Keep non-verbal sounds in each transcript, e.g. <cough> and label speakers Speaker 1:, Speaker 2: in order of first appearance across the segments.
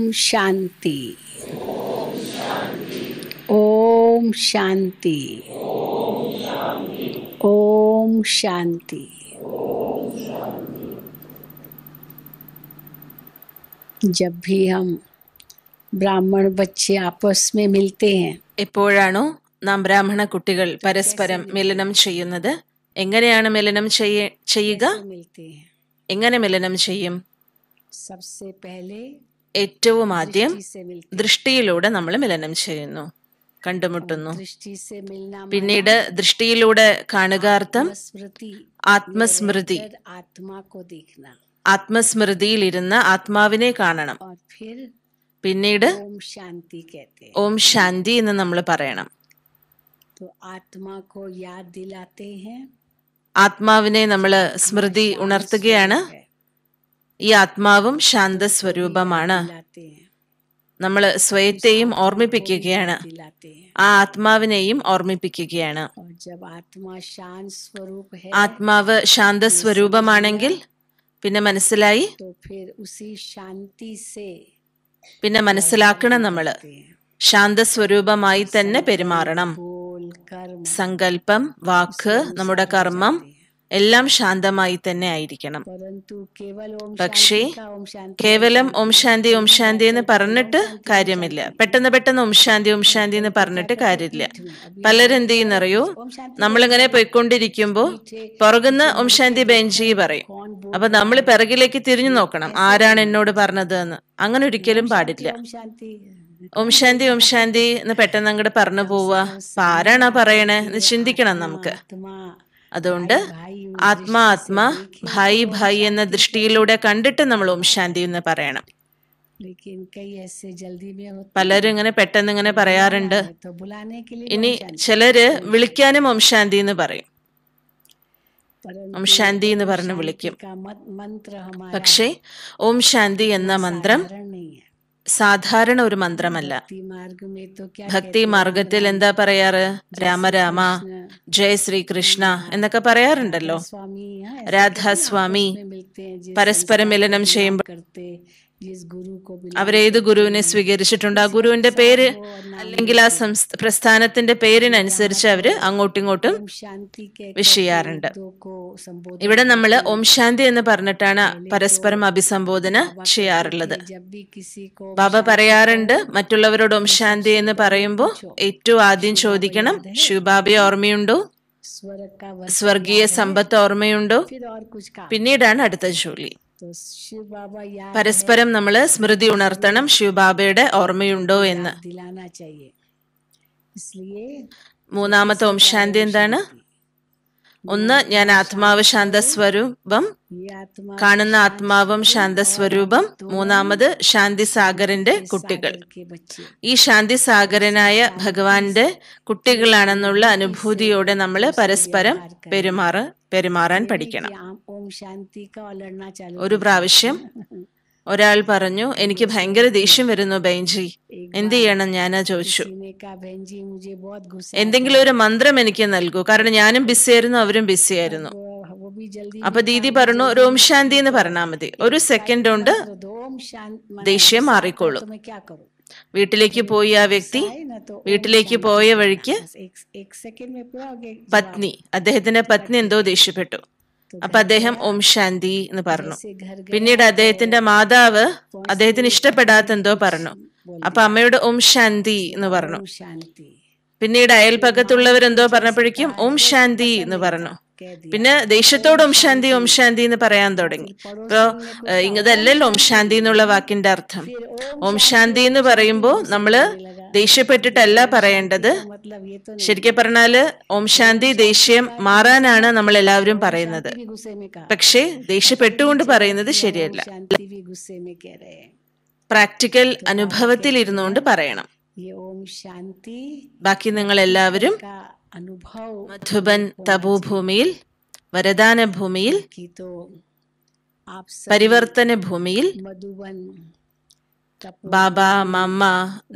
Speaker 1: ഓം ശാന്തി ഓം ശാന്തി ഓം ശാന്തി जब भी हम ब्राह्मण बच्चे
Speaker 2: എപ്പോഴാണോ നാം ബ്രാഹ്മണ കുട്ടികൾ പരസ്പരം മിലനം ചെയ്യുന്നത് എങ്ങനെയാണ് മിലനം ചെയ്യുക എങ്ങനെ മിലനം ചെയ്യും ഏറ്റവും ആദ്യം ദൃഷ്ടിയിലൂടെ നമ്മൾ മിലനം ചെയ്യുന്നു കണ്ടുമുട്ടുന്നു പിന്നീട് ദൃഷ്ടിയിലൂടെ കാണുകാർത്ഥം ആത്മസ്മൃതി ആത്മസ്മൃതിയിലിരുന്ന് ആത്മാവിനെ കാണണം പിന്നീട് ഓം ശാന്തി എന്ന് നമ്മൾ പറയണം ആത്മാവിനെ നമ്മൾ സ്മൃതി ഉണർത്തുകയാണ് ഈ ആത്മാവും ശാന്തസ്വരൂപമാണ് നമ്മൾ സ്വയത്തെയും ഓർമ്മിപ്പിക്കുകയാണ് ആ ആത്മാവിനെയും ഓർമ്മിപ്പിക്കുകയാണ് ആത്മാവ് ശാന്തസ്വരൂപമാണെങ്കിൽ പിന്നെ മനസ്സിലായി പിന്നെ മനസ്സിലാക്കണം നമ്മൾ ശാന്തസ്വരൂപമായി തന്നെ പെരുമാറണം സങ്കല്പം വാക്ക് നമ്മുടെ കർമ്മം എല്ലാം ശാന്തമായി തന്നെ ആയിരിക്കണം
Speaker 1: പക്ഷേ കേവലം
Speaker 2: ഓം ശാന്തി ഓം ശാന്തി എന്ന് പറഞ്ഞിട്ട് കാര്യമില്ല പെട്ടെന്ന് പെട്ടെന്ന് ഓം ശാന്തി ഓം ശാന്തി എന്ന് പറഞ്ഞിട്ട് കാര്യമില്ല പലരെന്ത് ചെയ്യുന്നറിയോ നമ്മളിങ്ങനെ പോയിക്കൊണ്ടിരിക്കുമ്പോൾ പുറകുന്ന ഓം ശാന്തി ബെഞ്ചി പറയും അപ്പൊ നമ്മൾ പിറകിലേക്ക് തിരിഞ്ഞു നോക്കണം ആരാണ് എന്നോട് പറഞ്ഞത് എന്ന് അങ്ങനെ ഒരിക്കലും പാടില്ല ഓം ശാന്തി ഓം ശാന്തി എന്ന് പെട്ടെന്ന് അങ്ങോട്ട് പറഞ്ഞു പോവുക ആരാണാ പറയണേ എന്ന് ചിന്തിക്കണം നമുക്ക് അതുകൊണ്ട് ആത്മാ ആത്മാ ഭായി ഭായി എന്ന ദൃഷ്ടിയിലൂടെ കണ്ടിട്ട് നമ്മൾ ഓം ശാന്തി എന്ന് പറയണം
Speaker 1: പലരും ഇങ്ങനെ പെട്ടെന്ന് ഇങ്ങനെ പറയാറുണ്ട് ഇനി ചിലര്
Speaker 2: വിളിക്കാനും ഓം ശാന്തി എന്ന് പറയും ഓം ശാന്തി എന്ന് പറഞ്ഞ് വിളിക്കും പക്ഷേ ഓം ശാന്തി എന്ന മന്ത്രം സാധാരണ ഒരു മന്ത്രമല്ല ഭക്തി മാർഗത്തിൽ എന്താ പറയാറ് രാമരാമ ജയ ശ്രീകൃഷ്ണ എന്നൊക്കെ പറയാറുണ്ടല്ലോ രാധാസ്വാമി പരസ്പരം മിലനം ചെയ്യുമ്പോൾ അവരേത് ഗുരുവിനെ സ്വീകരിച്ചിട്ടുണ്ട് ആ ഗുരുവിന്റെ പേര് അല്ലെങ്കിൽ ആ സംസ്ഥ പ്രസ്ഥാനത്തിന്റെ പേരിനനുസരിച്ച് അവര് അങ്ങോട്ടും ഇങ്ങോട്ടും വിഷ് ചെയ്യാറുണ്ട് ഇവിടെ നമ്മൾ ഓം ശാന്തി എന്ന് പറഞ്ഞിട്ടാണ് പരസ്പരം അഭിസംബോധന ചെയ്യാറുള്ളത് ബാബ പറയാറുണ്ട് മറ്റുള്ളവരോട് ഓം ശാന്തി എന്ന് പറയുമ്പോൾ ഏറ്റവും ആദ്യം ചോദിക്കണം ശിവബാബയെ ഓർമ്മയുണ്ടോ
Speaker 1: സ്വർഗീയ സമ്പത്ത് ഓർമ്മയുണ്ടോ പിന്നീടാണ് അടുത്ത ജോലി പരസ്പരം നമ്മൾ സ്മൃതി ഉണർത്തണം ശിവബാബയുടെ ഓർമ്മയുണ്ടോ എന്ന്
Speaker 2: മൂന്നാമത്തെ ഓം ശാന്തി എന്താണ് ഒന്ന് ഞാൻ ആത്മാവ് ശാന്തസ്വരൂപം കാണുന്ന ആത്മാവും ശാന്തസ്വരൂപം മൂന്നാമത് ശാന്തി സാഗറിന്റെ കുട്ടികൾ ഈ ശാന്തി സാഗരനായ ഭഗവാന്റെ കുട്ടികളാണെന്നുള്ള അനുഭൂതിയോടെ നമ്മൾ പരസ്പരം പെരുമാറ പെരുമാറാൻ പഠിക്കണം
Speaker 1: ഒരു പ്രാവശ്യം
Speaker 2: ഒരാൾ പറഞ്ഞു എനിക്ക് ഭയങ്കര ദേഷ്യം വരുന്നു ബെഞ്ചി എന്ത് ചെയ്യണം ഞാൻ ചോദിച്ചു എന്തെങ്കിലും ഒരു മന്ത്രം എനിക്ക് നൽകൂ കാരണം ഞാനും ബിസിയായിരുന്നു അവരും ബിസിയായിരുന്നു അപ്പൊ ദീദി പറഞ്ഞു റോം ശാന്തി എന്ന് പറഞ്ഞാൽ മതി ഒരു സെക്കൻഡ് കൊണ്ട് ദേഷ്യം മാറിക്കോളും വീട്ടിലേക്ക് പോയി ആ വ്യക്തി വീട്ടിലേക്ക് പോയ വഴിക്ക് പത്നി അദ്ദേഹത്തിന്റെ പത്നി എന്തോ ദേഷ്യപ്പെട്ടു അപ്പൊ അദ്ദേഹം ഓം ശാന്തി എന്ന് പറഞ്ഞു പിന്നീട് അദ്ദേഹത്തിന്റെ മാതാവ് അദ്ദേഹത്തിന് ഇഷ്ടപ്പെടാത്ത എന്തോ പറഞ്ഞു അപ്പൊ അമ്മയോട് ഓം ശാന്തി എന്ന് പറഞ്ഞു പിന്നീട് അയൽപക്കത്തുള്ളവരെന്തോ പറഞ്ഞപ്പോഴേക്കും ഓം ശാന്തി എന്ന് പറഞ്ഞു പിന്നെ ദേഷ്യത്തോട് ഓം ശാന്തി ഓം ശാന്തി എന്ന് പറയാൻ തുടങ്ങി ഇപ്പോ ഇങ്ങതല്ലല്ലോ ഓം ശാന്തി എന്നുള്ള വാക്കിന്റെ അർത്ഥം ഓം ശാന്തി എന്ന് പറയുമ്പോൾ നമ്മള് ദേഷ്യപ്പെട്ടിട്ടല്ല പറയേണ്ടത് ശരിക്കും പറഞ്ഞാല് ഓം ശാന്തി ദേഷ്യം മാറാനാണ് നമ്മൾ എല്ലാവരും പറയുന്നത് പക്ഷേ ദേഷ്യപ്പെട്ടുകൊണ്ട് പറയുന്നത് ശരിയല്ല പ്രാക്ടിക്കൽ അനുഭവത്തിൽ ഇരുന്നുകൊണ്ട് പറയണം ബാക്കി നിങ്ങൾ എല്ലാവരും മധുബൻ തപോഭൂമിയിൽ വരദാന ഭൂമിയിൽ
Speaker 1: പരിവർത്തന ഭൂമിയിൽ
Speaker 2: ബാബ മമ്മ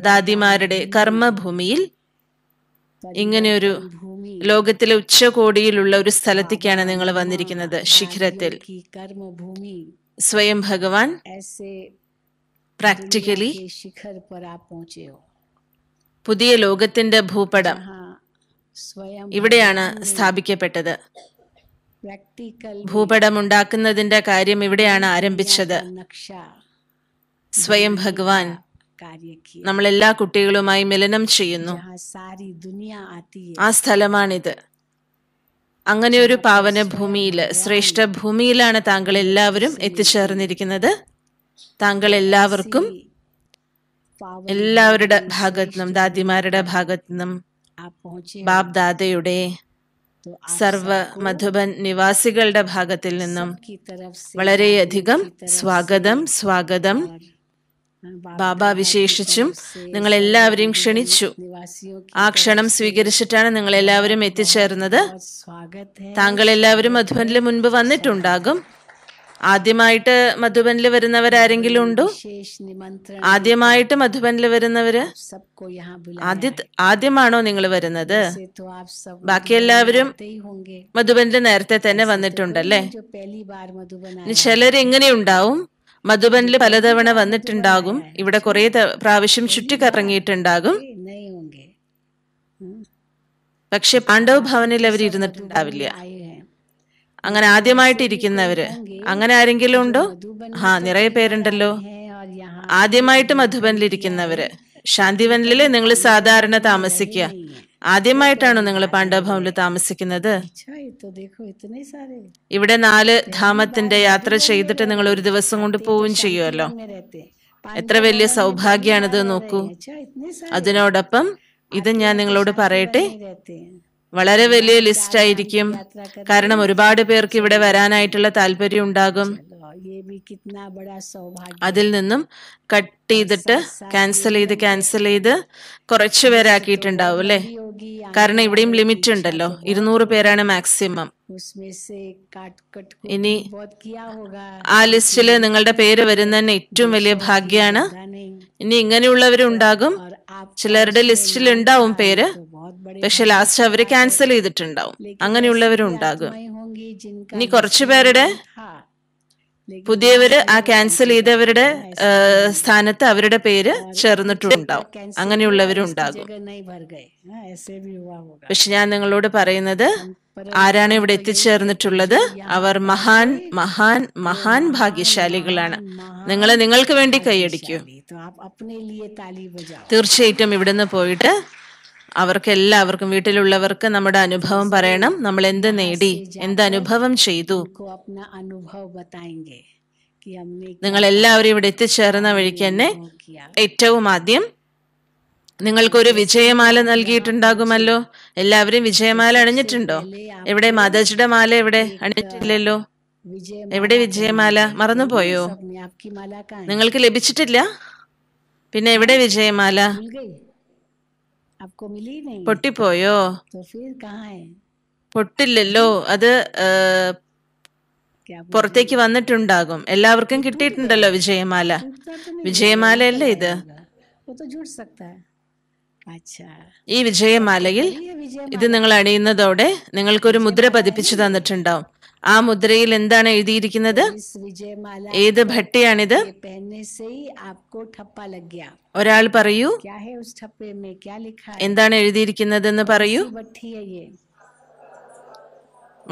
Speaker 2: ദാദിമാരുടെ കർമ്മഭൂമിയിൽ ഇങ്ങനെയൊരു ലോകത്തിലെ ഉച്ചകോടിയിലുള്ള ഒരു സ്ഥലത്തേക്കാണ് നിങ്ങൾ വന്നിരിക്കുന്നത് ശിഖരത്തിൽ സ്വയം ഭഗവാൻ
Speaker 1: പ്രാക്ടിക്കലി
Speaker 2: പുതിയ ലോകത്തിന്റെ ഭൂപടം ഇവിടെയാണ് സ്ഥാപിക്കപ്പെട്ടത് ഭൂപടം ഉണ്ടാക്കുന്നതിന്റെ കാര്യം ഇവിടെയാണ് ആരംഭിച്ചത് സ്വയം ഭഗവാൻ നമ്മൾ എല്ലാ കുട്ടികളുമായി മിലനം ചെയ്യുന്നു ആ സ്ഥലമാണിത് അങ്ങനെ ഒരു പാവന ഭൂമിയിൽ ശ്രേഷ്ഠ ഭൂമിയിലാണ് താങ്കൾ എല്ലാവരും എത്തിച്ചേർന്നിരിക്കുന്നത് താങ്കൾ എല്ലാവർക്കും എല്ലാവരുടെ ഭാഗത്തുനിന്നും ദാദിമാരുടെ ഭാഗത്തുനിന്നും ബാബ് ദാദയുടെ സർവ മധുബൻ നിവാസികളുടെ ഭാഗത്തിൽ നിന്നും വളരെയധികം സ്വാഗതം സ്വാഗതം ബാബ വിശേഷിച്ചും നിങ്ങളെല്ലാവരെയും ക്ഷണിച്ചു ആ ക്ഷണം സ്വീകരിച്ചിട്ടാണ് നിങ്ങളെല്ലാവരും എത്തിച്ചേർന്നത് താങ്കളെല്ലാവരും മധുബനിൽ മുൻപ് വന്നിട്ടുണ്ടാകും ആദ്യമായിട്ട് മധുബനിൽ വരുന്നവരാരെങ്കിലും ഉണ്ടോ ആദ്യമായിട്ട് മധുബനിൽ വരുന്നവര് ആദ്യ ആദ്യമാണോ നിങ്ങൾ വരുന്നത് ബാക്കി എല്ലാവരും മധുബനിൽ നേരത്തെ തന്നെ വന്നിട്ടുണ്ടല്ലേ ചിലർ എങ്ങനെയുണ്ടാവും മധുബനിൽ പലതവണ വന്നിട്ടുണ്ടാകും ഇവിടെ കുറേ പ്രാവശ്യം ചുറ്റിക്കറങ്ങിയിട്ടുണ്ടാകും പക്ഷെ പാണ്ഡവ് ഭവനിൽ അവർ ഇരുന്നിട്ടുണ്ടാവില്ല അങ്ങനെ ആദ്യമായിട്ട് ഇരിക്കുന്നവര് അങ്ങനെ ആരെങ്കിലും ഉണ്ടോ ഹാ നിറയെ പേരുണ്ടല്ലോ ആദ്യമായിട്ട് മധുബനിൽ ഇരിക്കുന്നവര് ശാന്തിവനിലെ നിങ്ങൾ സാധാരണ താമസിക്കുക ആദ്യമായിട്ടാണോ നിങ്ങൾ പാണ്ഡവഭവനിൽ താമസിക്കുന്നത് ഇവിടെ നാല് ധാമത്തിന്റെ യാത്ര ചെയ്തിട്ട് നിങ്ങൾ ഒരു ദിവസം കൊണ്ട് പോവുകയും ചെയ്യുമല്ലോ എത്ര വലിയ സൗഭാഗ്യാണിത് നോക്കൂ അതിനോടൊപ്പം ഇത് ഞാൻ നിങ്ങളോട് പറയട്ടെ വളരെ വലിയ ലിസ്റ്റ് ആയിരിക്കും കാരണം ഒരുപാട് പേർക്ക് ഇവിടെ വരാനായിട്ടുള്ള താല്പര്യം ഉണ്ടാകും അതിൽ നിന്നും കട്ട് ചെയ്തിട്ട് ക്യാൻസൽ ചെയ്ത് ക്യാൻസൽ ചെയ്ത് കുറച്ച് പേരാക്കിയിട്ടുണ്ടാവും അല്ലേ കാരണം ഇവിടെയും ലിമിറ്റ് ഉണ്ടല്ലോ ഇരുന്നൂറ് പേരാണ് മാക്സിമം ഇനി ആ ലിസ്റ്റില് നിങ്ങളുടെ പേര് വരുന്നതന്നെ ഏറ്റവും വലിയ ഭാഗ്യമാണ് ഇനി ഇങ്ങനെയുള്ളവരുണ്ടാകും ചിലരുടെ ലിസ്റ്റിൽ ഉണ്ടാവും പേര് പക്ഷെ ലാസ്റ്റ് അവര് ക്യാൻസൽ ചെയ്തിട്ടുണ്ടാവും അങ്ങനെയുള്ളവരും ഉണ്ടാകും ഇനി കുറച്ചു പേരുടെ പുതിയവര് ആ ക്യാൻസൽ ചെയ്തവരുടെ സ്ഥാനത്ത് അവരുടെ പേര് ചേർന്നിട്ടുണ്ടാവും അങ്ങനെയുള്ളവരും ഉണ്ടാകും പക്ഷെ ഞാൻ നിങ്ങളോട് പറയുന്നത് ആരാണ് ഇവിടെ എത്തിച്ചേർന്നിട്ടുള്ളത് അവർ മഹാൻ മഹാൻ മഹാൻ ഭാഗ്യശാലികളാണ് നിങ്ങൾ നിങ്ങൾക്ക് വേണ്ടി കൈയടിക്കൂ തീർച്ചയായിട്ടും ഇവിടുന്ന് പോയിട്ട് അവർക്ക് എല്ലാവർക്കും വീട്ടിലുള്ളവർക്ക് നമ്മുടെ അനുഭവം പറയണം നമ്മൾ എന്ത് നേടി എന്ത് അനുഭവം ചെയ്തു നിങ്ങൾ എല്ലാവരും ഇവിടെ എത്തിച്ചേർന്ന വഴിക്ക് തന്നെ ഏറ്റവും ആദ്യം നിങ്ങൾക്കൊരു വിജയമാല നൽകിയിട്ടുണ്ടാകുമല്ലോ എല്ലാവരും വിജയമാല അണിഞ്ഞിട്ടുണ്ടോ എവിടെ മാതാജിയുടെ മാല എവിടെ അണിഞ്ഞിട്ടില്ലല്ലോ എവിടെ വിജയമാല മറന്നുപോയോ നിങ്ങൾക്ക് ലഭിച്ചിട്ടില്ല പിന്നെ എവിടെ വിജയമാല പൊട്ടിപ്പോയോ പൊട്ടില്ലല്ലോ അത് പുറത്തേക്ക് വന്നിട്ടുണ്ടാകും എല്ലാവർക്കും കിട്ടിയിട്ടുണ്ടല്ലോ വിജയമാല വിജയമാല അല്ലേ ഇത് ഈ വിജയമാലയിൽ ഇത് നിങ്ങൾ അണിയുന്നതോടെ നിങ്ങൾക്കൊരു മുദ്ര പതിപ്പിച്ചു തന്നിട്ടുണ്ടാവും ആ മുദ്രയിൽ എന്താണ് എഴുതിയിരിക്കുന്നത്
Speaker 1: ഏത് ഭട്ടിയാണിത് ഒരാൾ പറയൂ എന്താണ് എഴുതിയിരിക്കുന്നതെന്ന് പറയൂ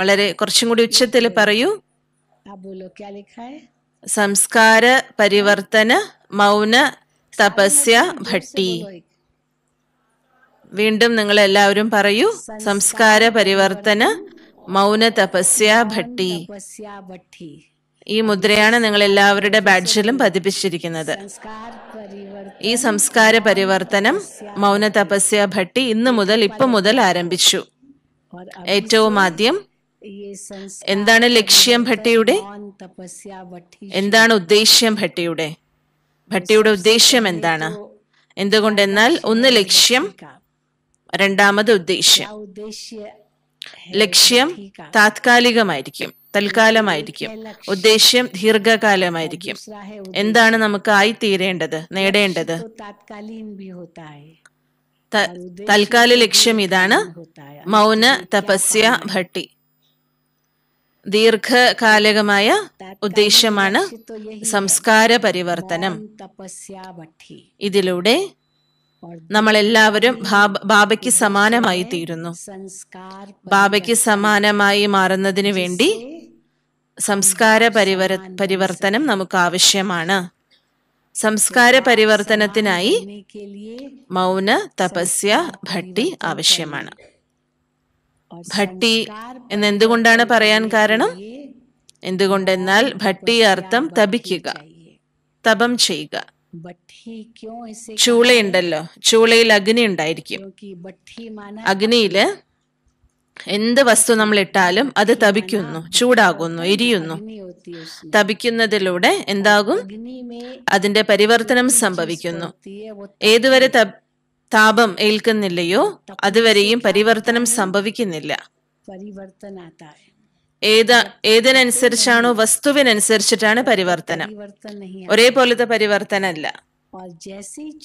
Speaker 2: വളരെ കുറച്ചും കൂടി ഉച്ചത്തിൽ പറയൂ സംസ്കാര പരിവർത്തന മൗന തപസ്യ ഭട്ടി വീണ്ടും നിങ്ങൾ എല്ലാവരും പറയൂ സംസ്കാര പരിവർത്തന മൗന തപസ്യ ഭട്ടി ഈ മുദ്രയാണ് നിങ്ങൾ എല്ലാവരുടെ ബാഡ്ജിലും പതിപ്പിച്ചിരിക്കുന്നത് ഈ സംസ്കാര പരിവർത്തനം മൗന തപസ്യ ഭട്ടി ഇന്ന് മുതൽ ഇപ്പൊ മുതൽ ആരംഭിച്ചു
Speaker 1: ഏറ്റവും ആദ്യം എന്താണ് ലക്ഷ്യം ഭട്ടിയുടെ എന്താണ്
Speaker 2: ഉദ്ദേശ്യം ഭട്ടിയുടെ ഭട്ടിയുടെ ഉദ്ദേശ്യം എന്താണ് എന്തുകൊണ്ടെന്നാൽ ഒന്ന് ലക്ഷ്യം രണ്ടാമത് ഉദ്ദേശ്യം ലക്ഷ്യം താത്കാലികമായിരിക്കും തൽക്കാലമായിരിക്കും ഉദ്ദേശ്യം ദീർഘകാലമായിരിക്കും എന്താണ് നമുക്ക് ആയി തീരേണ്ടത് നേടേണ്ടത് തൽക്കാല ലക്ഷ്യം ഇതാണ് മൗന തപസ്യ ഭട്ടി ദീർഘകാലികമായ ഉദ്ദേശ്യമാണ് സംസ്കാര പരിവർത്തനം ഇതിലൂടെ നമ്മളെല്ലാവരും ബാബയ്ക്ക് സമാനമായി തീരുന്നു ബാബയ്ക്ക് സമാനമായി മാറുന്നതിന് വേണ്ടി സംസ്കാര പരിവര പരിവർത്തനം നമുക്ക് ആവശ്യമാണ് സംസ്കാര പരിവർത്തനത്തിനായി മൗന തപസ്യ ഭട്ടി ആവശ്യമാണ് ഭട്ടി എന്ന് എന്തുകൊണ്ടാണ് പറയാൻ കാരണം എന്തുകൊണ്ടെന്നാൽ ഭട്ടി അർത്ഥം തപിക്കുക തപം ചെയ്യുക
Speaker 1: ചൂളയുണ്ടല്ലോ
Speaker 2: ചൂളയിൽ അഗ്നി ഉണ്ടായിരിക്കും അഗ്നിയില് എന്ത് വസ്തു നമ്മൾ ഇട്ടാലും അത് തപിക്കുന്നു ചൂടാകുന്നു എരിയുന്നു തപിക്കുന്നതിലൂടെ എന്താകും അതിന്റെ പരിവർത്തനം സംഭവിക്കുന്നു ഏതുവരെ താപം ഏൽക്കുന്നില്ലയോ അതുവരെയും പരിവർത്തനം സംഭവിക്കുന്നില്ല
Speaker 1: പരിവർത്തന
Speaker 2: ഏത് ഏതിനനുസരിച്ചാണോ വസ്തുവിനനുസരിച്ചിട്ടാണ് പരിവർത്തനം ഒരേപോലത്തെ അല്ല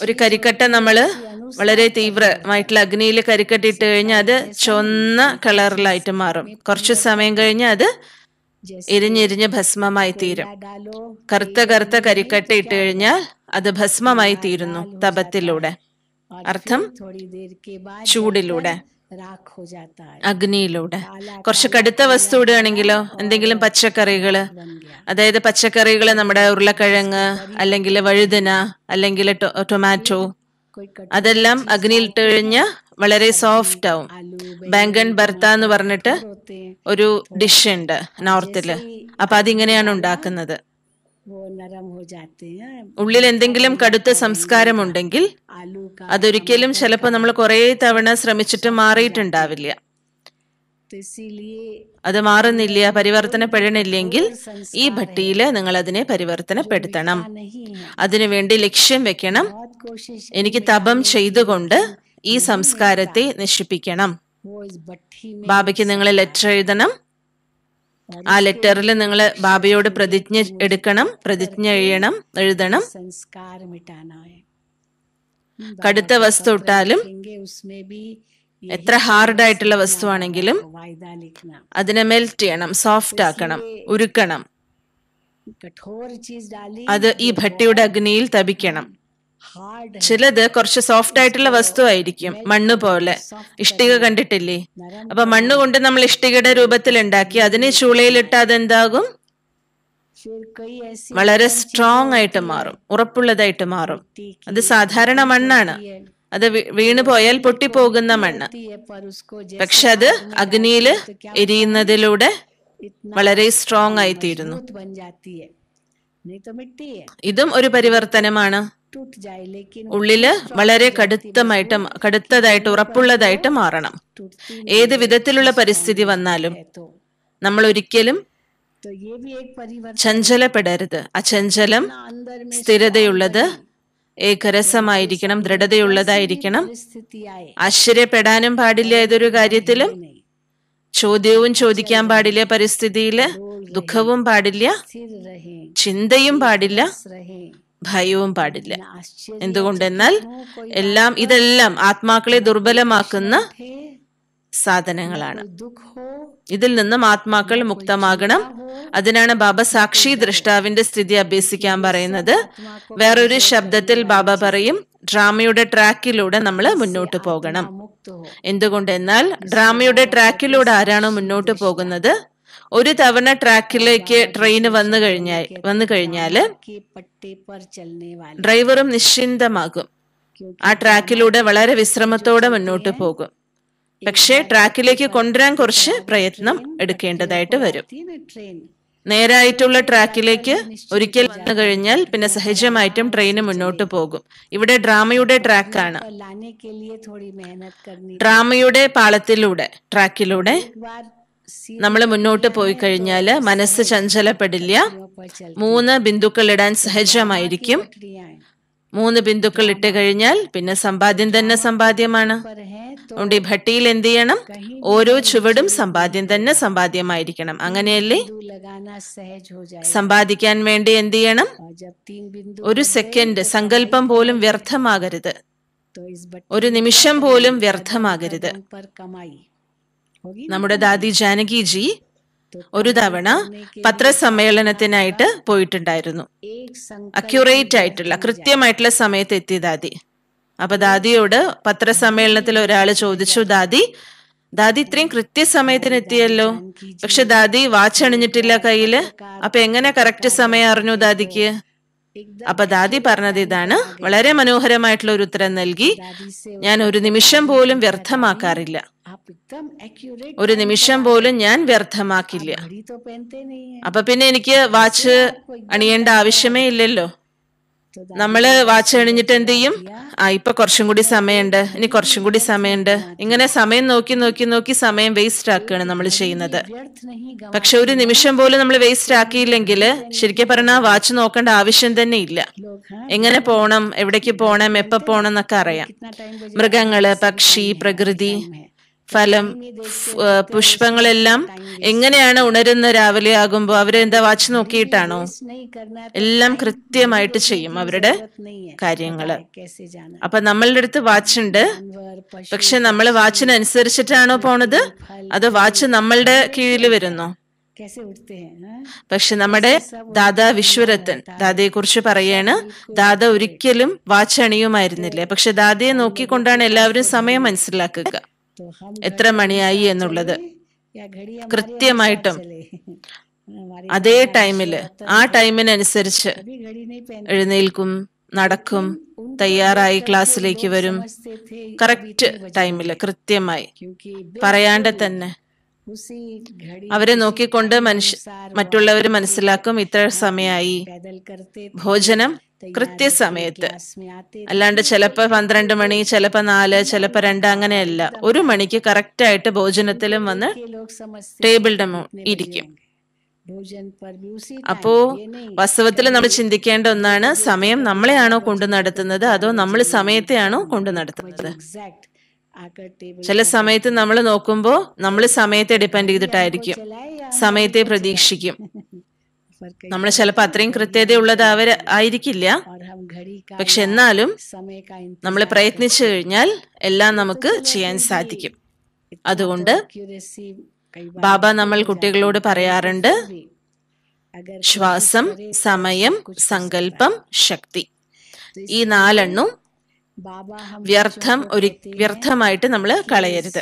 Speaker 2: ഒരു കരിക്കട്ട നമ്മൾ വളരെ തീവ്രമായിട്ടുള്ള അഗ്നിയിൽ കരിക്കട്ടിട്ട് കഴിഞ്ഞാൽ അത് ചൊന്ന കളറിലായിട്ട് മാറും കുറച്ചു സമയം കഴിഞ്ഞ് അത് എരിഞ്ഞെരിഞ്ഞ് ഭസ്മമായി തീരും കറുത്ത കറുത്ത കരിക്കട്ട ഇട്ട് കഴിഞ്ഞാൽ അത് ഭസ്മമായി തീരുന്നു തപത്തിലൂടെ അർത്ഥം ചൂടിലൂടെ അഗ്നിയിലൂടെ കുറച്ച് കടുത്ത വസ്തു ഇടുകയാണെങ്കിലോ എന്തെങ്കിലും പച്ചക്കറികൾ അതായത് പച്ചക്കറികൾ നമ്മുടെ ഉരുളക്കിഴങ്ങ് അല്ലെങ്കിൽ വഴുതന അല്ലെങ്കിൽ ടൊമാറ്റോ അതെല്ലാം ഇട്ട് കഴിഞ്ഞ വളരെ സോഫ്റ്റ് ആവും ബാങ്കൺ ഭർത്ത എന്ന് പറഞ്ഞിട്ട് ഒരു ഡിഷ് ഉണ്ട് നോർത്തില് അപ്പൊ അതിങ്ങനെയാണ് ഉണ്ടാക്കുന്നത് ഉള്ളിൽ എന്തെങ്കിലും കടുത്ത സംസ്കാരം ഉണ്ടെങ്കിൽ അതൊരിക്കലും ചിലപ്പോൾ നമ്മൾ കുറേ തവണ ശ്രമിച്ചിട്ട് മാറിയിട്ടുണ്ടാവില്ല അത് മാറുന്നില്ല പരിവർത്തനപ്പെടണില്ലെങ്കിൽ ഈ ഭട്ടിയിൽ നിങ്ങൾ അതിനെ പരിവർത്തനപ്പെടുത്തണം അതിനുവേണ്ടി ലക്ഷ്യം വെക്കണം എനിക്ക് തപം ചെയ്തുകൊണ്ട് ഈ സംസ്കാരത്തെ നശിപ്പിക്കണം ബാബയ്ക്ക് നിങ്ങൾ ലെറ്റർ എഴുതണം ആ ലെറ്ററിൽ നിങ്ങൾ ബാബയോട് പ്രതിജ്ഞ എടുക്കണം പ്രതിജ്ഞ എഴുതണം എഴുതണം കടുത്ത വസ്തു ഇട്ടാലും എത്ര ഹാർഡായിട്ടുള്ള വസ്തുവാണെങ്കിലും അതിനെ മെൽറ്റ് ചെയ്യണം സോഫ്റ്റ് ആക്കണം ഉരുക്കണം അത് ഈ ഭട്ടിയുടെ അഗ്നിയിൽ തപിക്കണം ചിലത് കുറച്ച് സോഫ്റ്റ് ആയിട്ടുള്ള വസ്തു ആയിരിക്കും മണ്ണ് പോലെ ഇഷ്ടിക കണ്ടിട്ടില്ലേ അപ്പൊ മണ്ണ് കൊണ്ട് നമ്മൾ ഇഷ്ടികയുടെ രൂപത്തിൽ ഉണ്ടാക്കി അതിനെ ചൂളയിലിട്ട് അതെന്താകും വളരെ സ്ട്രോങ് ആയിട്ട് മാറും ഉറപ്പുള്ളതായിട്ട് മാറും അത് സാധാരണ മണ്ണാണ് അത് വീണ് പോയാൽ പൊട്ടിപ്പോകുന്ന മണ്ണ് പക്ഷെ അത് അഗ്നിയിൽ എരിയുന്നതിലൂടെ വളരെ സ്ട്രോങ് ആയിത്തീരുന്നു ഇതും ഒരു പരിവർത്തനമാണ് ഉള്ളില് വളരെ കടുത്തമായിട്ട് കടുത്തതായിട്ട് ഉറപ്പുള്ളതായിട്ട് മാറണം ഏത് വിധത്തിലുള്ള പരിസ്ഥിതി വന്നാലും നമ്മൾ ഒരിക്കലും ചഞ്ചലപ്പെടരുത് അചഞ്ചലം സ്ഥിരതയുള്ളത് ഏകരസമായിരിക്കണം ദൃഢതയുള്ളതായിരിക്കണം ആശ്ചര്യപ്പെടാനും പാടില്ല ഏതൊരു കാര്യത്തിലും ചോദ്യവും ചോദിക്കാൻ പാടില്ല പരിസ്ഥിതിയില് ദുഃഖവും പാടില്ല ചിന്തയും പാടില്ല ഭയവും പാടില്ല എന്തുകൊണ്ടെന്നാൽ എല്ലാം ഇതെല്ലാം ആത്മാക്കളെ ദുർബലമാക്കുന്ന സാധനങ്ങളാണ് ഇതിൽ നിന്നും ആത്മാക്കൾ മുക്തമാകണം അതിനാണ് ബാബ സാക്ഷി ദ്രഷ്ടാവിന്റെ സ്ഥിതി അഭ്യസിക്കാൻ പറയുന്നത് വേറൊരു ശബ്ദത്തിൽ ബാബ പറയും ഡ്രാമയുടെ ട്രാക്കിലൂടെ നമ്മൾ മുന്നോട്ട് പോകണം എന്തുകൊണ്ടെന്നാൽ ഡ്രാമയുടെ ട്രാക്കിലൂടെ ആരാണോ മുന്നോട്ട് പോകുന്നത് ഒരു തവണ ട്രാക്കിലേക്ക് ട്രെയിൻ വന്നു കഴിഞ്ഞാൽ വന്നു കഴിഞ്ഞാല് ഡ്രൈവറും നിശ്ചിന്തമാകും ആ ട്രാക്കിലൂടെ വളരെ വിശ്രമത്തോടെ മുന്നോട്ട് പോകും പക്ഷേ ട്രാക്കിലേക്ക് കൊണ്ടുവരാൻ കുറച്ച് പ്രയത്നം എടുക്കേണ്ടതായിട്ട് വരും നേരായിട്ടുള്ള ട്രാക്കിലേക്ക് ഒരിക്കൽ വന്നു കഴിഞ്ഞാൽ പിന്നെ സഹജമായിട്ടും ട്രെയിൻ മുന്നോട്ട് പോകും ഇവിടെ ഡ്രാമയുടെ ട്രാക്കാണ് ഡ്രാമയുടെ പാളത്തിലൂടെ ട്രാക്കിലൂടെ നമ്മൾ മുന്നോട്ട് പോയി കഴിഞ്ഞാൽ മനസ്സ് ചഞ്ചലപ്പെടില്ല മൂന്ന് ബിന്ദുക്കൾ ഇടാൻ സഹജമായിരിക്കും മൂന്ന് ബിന്ദുക്കൾ ഇട്ട് കഴിഞ്ഞാൽ പിന്നെ സമ്പാദ്യം തന്നെ സമ്പാദ്യമാണ് അതുകൊണ്ട് ഈ ഭട്ടിയിൽ എന്ത് ചെയ്യണം ഓരോ ചുവടും സമ്പാദ്യം തന്നെ സമ്പാദ്യമായിരിക്കണം അങ്ങനെയല്ലേ സമ്പാദിക്കാൻ വേണ്ടി എന്ത് ചെയ്യണം ഒരു സെക്കൻഡ് സങ്കല്പം പോലും വ്യർത്ഥമാകരുത് ഒരു നിമിഷം പോലും വ്യർത്ഥമാകരുത് നമ്മുടെ ദാദി ജാനകിജി ഒരു തവണ പത്രസമ്മേളനത്തിനായിട്ട് പോയിട്ടുണ്ടായിരുന്നു അക്യുറേറ്റ് ആയിട്ടുള്ള കൃത്യമായിട്ടുള്ള സമയത്ത് ദാദി അപ്പൊ ദാദിയോട് പത്രസമ്മേളനത്തിൽ ഒരാൾ ചോദിച്ചു ദാദി ദാദി ഇത്രയും കൃത്യസമയത്തിന് എത്തിയല്ലോ പക്ഷെ ദാദി വാച്ച് അണിഞ്ഞിട്ടില്ല കയ്യില് അപ്പൊ എങ്ങനെ കറക്റ്റ് സമയം അറിഞ്ഞു ദാദിക്ക് അപ്പൊ ദാദി പറഞ്ഞത് ഇതാണ് വളരെ മനോഹരമായിട്ടുള്ള ഒരു ഉത്തരം നൽകി ഞാൻ ഒരു നിമിഷം പോലും വ്യർത്ഥമാക്കാറില്ല ഒരു നിമിഷം പോലും ഞാൻ വ്യർത്ഥമാക്കില്ല അപ്പൊ പിന്നെ എനിക്ക് വാച്ച് അണിയേണ്ട ആവശ്യമേ ഇല്ലല്ലോ നമ്മള് വാച്ച് കഴിഞ്ഞിട്ട് എന്ത് ചെയ്യും ആ ഇപ്പൊ കുറച്ചും കൂടി സമയമുണ്ട് ഇനി കുറച്ചും കൂടി സമയമുണ്ട് ഇങ്ങനെ സമയം നോക്കി നോക്കി നോക്കി സമയം വേസ്റ്റ് ആക്കുകയാണ് നമ്മൾ ചെയ്യുന്നത് പക്ഷെ ഒരു നിമിഷം പോലും നമ്മൾ വേസ്റ്റ് ആക്കിയില്ലെങ്കിൽ ശരിക്കും പറഞ്ഞാൽ വാച്ച് നോക്കേണ്ട ആവശ്യം തന്നെ ഇല്ല എങ്ങനെ പോകണം എവിടേക്ക് പോകണം എപ്പോ പോകണം എന്നൊക്കെ അറിയാം മൃഗങ്ങള് പക്ഷി പ്രകൃതി ഫലം പുഷ്പങ്ങളെല്ലാം എങ്ങനെയാണ് ഉണരുന്ന രാവിലെ ആകുമ്പോൾ അവരെന്താ വാച്ച് നോക്കിയിട്ടാണോ എല്ലാം കൃത്യമായിട്ട് ചെയ്യും അവരുടെ കാര്യങ്ങള് അപ്പൊ നമ്മളുടെ അടുത്ത് വാച്ചുണ്ട് പക്ഷെ നമ്മൾ വാച്ചിനനുസരിച്ചിട്ടാണോ പോണത് അത് വാച്ച് നമ്മളുടെ കീഴിൽ വരുന്നു പക്ഷെ നമ്മുടെ ദാദാ വിശ്വരത്തൻ ദാദയെ കുറിച്ച് പറയാണ് ദാദ ഒരിക്കലും വാച്ച് അണിയുമായിരുന്നില്ല പക്ഷെ ദാദയെ നോക്കിക്കൊണ്ടാണ് എല്ലാവരും സമയം മനസ്സിലാക്കുക എത്ര മണിയായി എന്നുള്ളത് കൃത്യമായിട്ടും അതേ ടൈമില് ആ ടൈമിനനുസരിച്ച് എഴുന്നേൽക്കും നടക്കും തയ്യാറായി ക്ലാസ്സിലേക്ക് വരും കറക്റ്റ് ടൈമില് കൃത്യമായി പറയാണ്ട് തന്നെ അവരെ നോക്കിക്കൊണ്ട് മനുഷ്യ മറ്റുള്ളവർ മനസ്സിലാക്കും ഇത്ര സമയമായി ഭോജനം കൃത്യസമയത്ത് അല്ലാണ്ട് ചിലപ്പോൾ പന്ത്രണ്ട് മണി ചിലപ്പോൾ നാല് ചിലപ്പോൾ രണ്ട് അങ്ങനെയല്ല ഒരു മണിക്ക് കറക്റ്റായിട്ട് ഭോജനത്തിലും വന്ന് ടേബിളിന്റെ ഇരിക്കും അപ്പോ വാസ്തവത്തിൽ നമ്മൾ ചിന്തിക്കേണ്ട ഒന്നാണ് സമയം നമ്മളെയാണോ കൊണ്ടു നടത്തുന്നത് അതോ നമ്മൾ സമയത്തെയാണോ കൊണ്ടു നടത്തുന്നത് ചില സമയത്ത് നമ്മൾ നോക്കുമ്പോൾ നമ്മൾ സമയത്തെ ഡിപ്പെൻഡ് ചെയ്തിട്ടായിരിക്കും സമയത്തെ പ്രതീക്ഷിക്കും നമ്മൾ ചിലപ്പോൾ അത്രയും കൃത്യതയുള്ളത് അവർ ആയിരിക്കില്ല പക്ഷെ എന്നാലും നമ്മൾ പ്രയത്നിച്ചു കഴിഞ്ഞാൽ എല്ലാം നമുക്ക് ചെയ്യാൻ സാധിക്കും അതുകൊണ്ട്
Speaker 1: ബാബ നമ്മൾ കുട്ടികളോട് പറയാറുണ്ട് ശ്വാസം
Speaker 2: സമയം സങ്കല്പം ശക്തി
Speaker 1: ഈ നാലെണ്ണവും വ്യർത്ഥം
Speaker 2: ഒരു വ്യർത്ഥമായിട്ട് നമ്മൾ കളയരുത്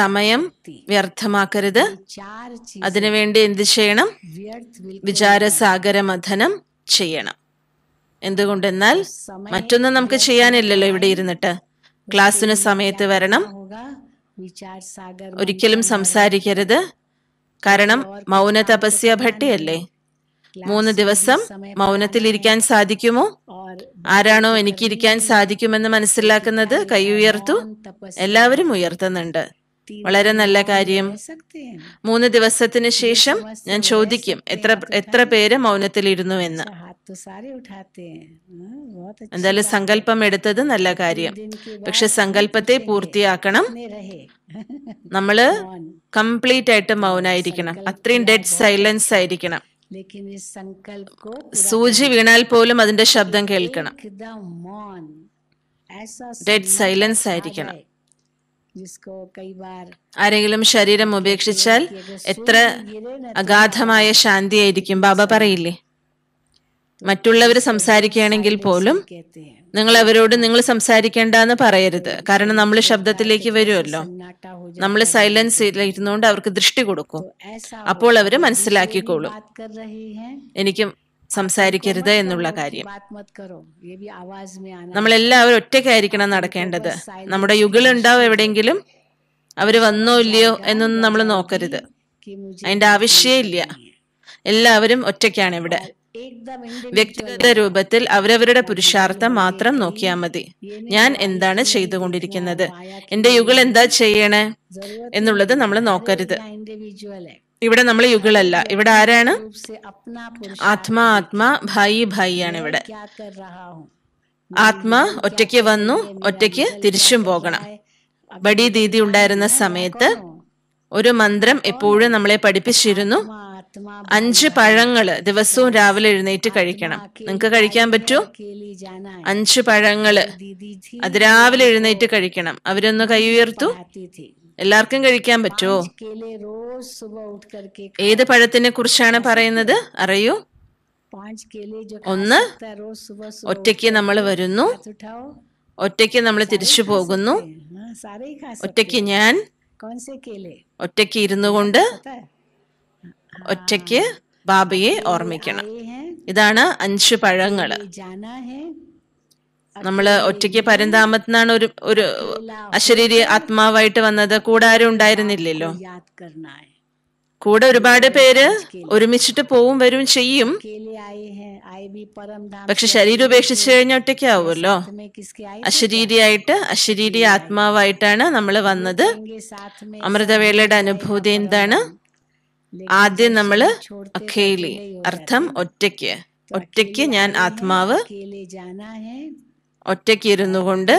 Speaker 2: സമയം വ്യർത്ഥമാക്കരുത് അതിനുവേണ്ടി എന്ത് ചെയ്യണം മഥനം ചെയ്യണം എന്തുകൊണ്ടെന്നാൽ മറ്റൊന്നും നമുക്ക് ചെയ്യാനില്ലല്ലോ ഇവിടെ ഇരുന്നിട്ട് ക്ലാസ്സിന് സമയത്ത് വരണം ഒരിക്കലും സംസാരിക്കരുത് കാരണം മൗന തപസ്യ ഭട്ടിയല്ലേ മൂന്ന് ദിവസം മൗനത്തിലിരിക്കാൻ സാധിക്കുമോ ആരാണോ എനിക്ക് ഇരിക്കാൻ സാധിക്കുമെന്ന് മനസ്സിലാക്കുന്നത് കൈ ഉയർത്തു എല്ലാവരും ഉയർത്തുന്നുണ്ട് വളരെ നല്ല കാര്യം മൂന്ന് ദിവസത്തിന് ശേഷം ഞാൻ ചോദിക്കും എത്ര എത്ര പേര് മൗനത്തിലിരുന്നു എന്ന് എന്തായാലും സങ്കല്പം എടുത്തത് നല്ല കാര്യം പക്ഷെ സങ്കല്പത്തെ പൂർത്തിയാക്കണം നമ്മള് കംപ്ലീറ്റ് ആയിട്ട് മൗനായിരിക്കണം അത്രയും ഡെഡ് സൈലൻസ് ആയിരിക്കണം സൂചി വീണാൽ പോലും അതിന്റെ ശബ്ദം കേൾക്കണം
Speaker 1: ഡെഡ് സൈലൻസ് ആയിരിക്കണം
Speaker 2: ആരെങ്കിലും ശരീരം ഉപേക്ഷിച്ചാൽ എത്ര അഗാധമായ ശാന്തിയായിരിക്കും ബാബ പറയില്ലേ മറ്റുള്ളവർ സംസാരിക്കുകയാണെങ്കിൽ പോലും നിങ്ങൾ അവരോട് നിങ്ങൾ സംസാരിക്കേണ്ടെന്ന് പറയരുത് കാരണം നമ്മൾ ശബ്ദത്തിലേക്ക് വരുമല്ലോ നമ്മൾ സൈലൻസ് ഇരുന്നുകൊണ്ട് അവർക്ക് ദൃഷ്ടി കൊടുക്കും
Speaker 1: അപ്പോൾ അവർ മനസ്സിലാക്കിക്കോളും
Speaker 2: എനിക്കും സംസാരിക്കരുത് എന്നുള്ള കാര്യം
Speaker 1: നമ്മളെല്ലാവരും
Speaker 2: ഒറ്റയ്ക്കായിരിക്കണം നടക്കേണ്ടത് നമ്മുടെ ഉണ്ടാവും എവിടെയെങ്കിലും അവർ വന്നോ ഇല്ലയോ എന്നൊന്നും നമ്മൾ നോക്കരുത് അതിന്റെ ആവശ്യമേ ഇല്ല എല്ലാവരും ഒറ്റയ്ക്കാണ് ഇവിടെ വ്യക്തിഗത രൂപത്തിൽ അവരവരുടെ പുരുഷാർത്ഥം മാത്രം നോക്കിയാൽ മതി ഞാൻ എന്താണ് ചെയ്തുകൊണ്ടിരിക്കുന്നത് എന്റെ യുഗൾ എന്താ ചെയ്യണേ എന്നുള്ളത് നമ്മൾ നോക്കരുത് ഇവിടെ നമ്മൾ യുഗളല്ല ഇവിടെ ആരാണ് ആത്മാ ആത്മാ ഭായി ഭായി ആണ് ഇവിടെ ആത്മാ ഒറ്റയ്ക്ക് വന്നു ഒറ്റയ്ക്ക് തിരിച്ചും പോകണം ബഡി ദീദി ഉണ്ടായിരുന്ന സമയത്ത് ഒരു മന്ത്രം എപ്പോഴും നമ്മളെ പഠിപ്പിച്ചിരുന്നു അഞ്ച് പഴങ്ങൾ ദിവസവും രാവിലെ എഴുന്നേറ്റ് കഴിക്കണം നിങ്ങൾക്ക് കഴിക്കാൻ പറ്റൂ അഞ്ച് പഴങ്ങൾ അത് രാവിലെ എഴുന്നേറ്റ് കഴിക്കണം അവരൊന്ന് കൈ ഉയർത്തു എല്ലാവർക്കും കഴിക്കാൻ പറ്റുമോ ഏത് പഴത്തിനെ കുറിച്ചാണ് പറയുന്നത് അറിയൂ
Speaker 1: ഒന്ന് ഒറ്റയ്ക്ക് നമ്മൾ വരുന്നു
Speaker 2: ഒറ്റയ്ക്ക് നമ്മൾ തിരിച്ചു പോകുന്നു
Speaker 1: ഒറ്റയ്ക്ക് ഞാൻ
Speaker 2: ഒറ്റയ്ക്ക് ഇരുന്നു കൊണ്ട് ഒറ്റയ്ക്ക് ബാബയെ ഓർമ്മിക്കണം ഇതാണ് അഞ്ച് പഴങ്ങൾ നമ്മൾ ഒറ്റയ്ക്ക് പരന്താമത്ത് നിന്നാണ് ഒരു ഒരു അശരീരി ആത്മാവായിട്ട് വന്നത് കൂടെ ആരും ഉണ്ടായിരുന്നില്ലല്ലോ കൂടെ ഒരുപാട് പേര് ഒരുമിച്ചിട്ട് പോവും വരും ചെയ്യും പക്ഷെ ശരീരം ഉപേക്ഷിച്ചു കഴിഞ്ഞാൽ ഒറ്റയ്ക്കാവുമല്ലോ അശരീരിയായിട്ട് അശരീരി ആത്മാവായിട്ടാണ് നമ്മൾ വന്നത് അമൃതവേളയുടെ അനുഭൂതി എന്താണ് ആദ്യം നമ്മൾ അഖേലി അർത്ഥം ഒറ്റയ്ക്ക് ഒറ്റയ്ക്ക് ഞാൻ ആത്മാവ് ഒറ്റയ്ക്ക് ഇരുന്നു കൊണ്ട്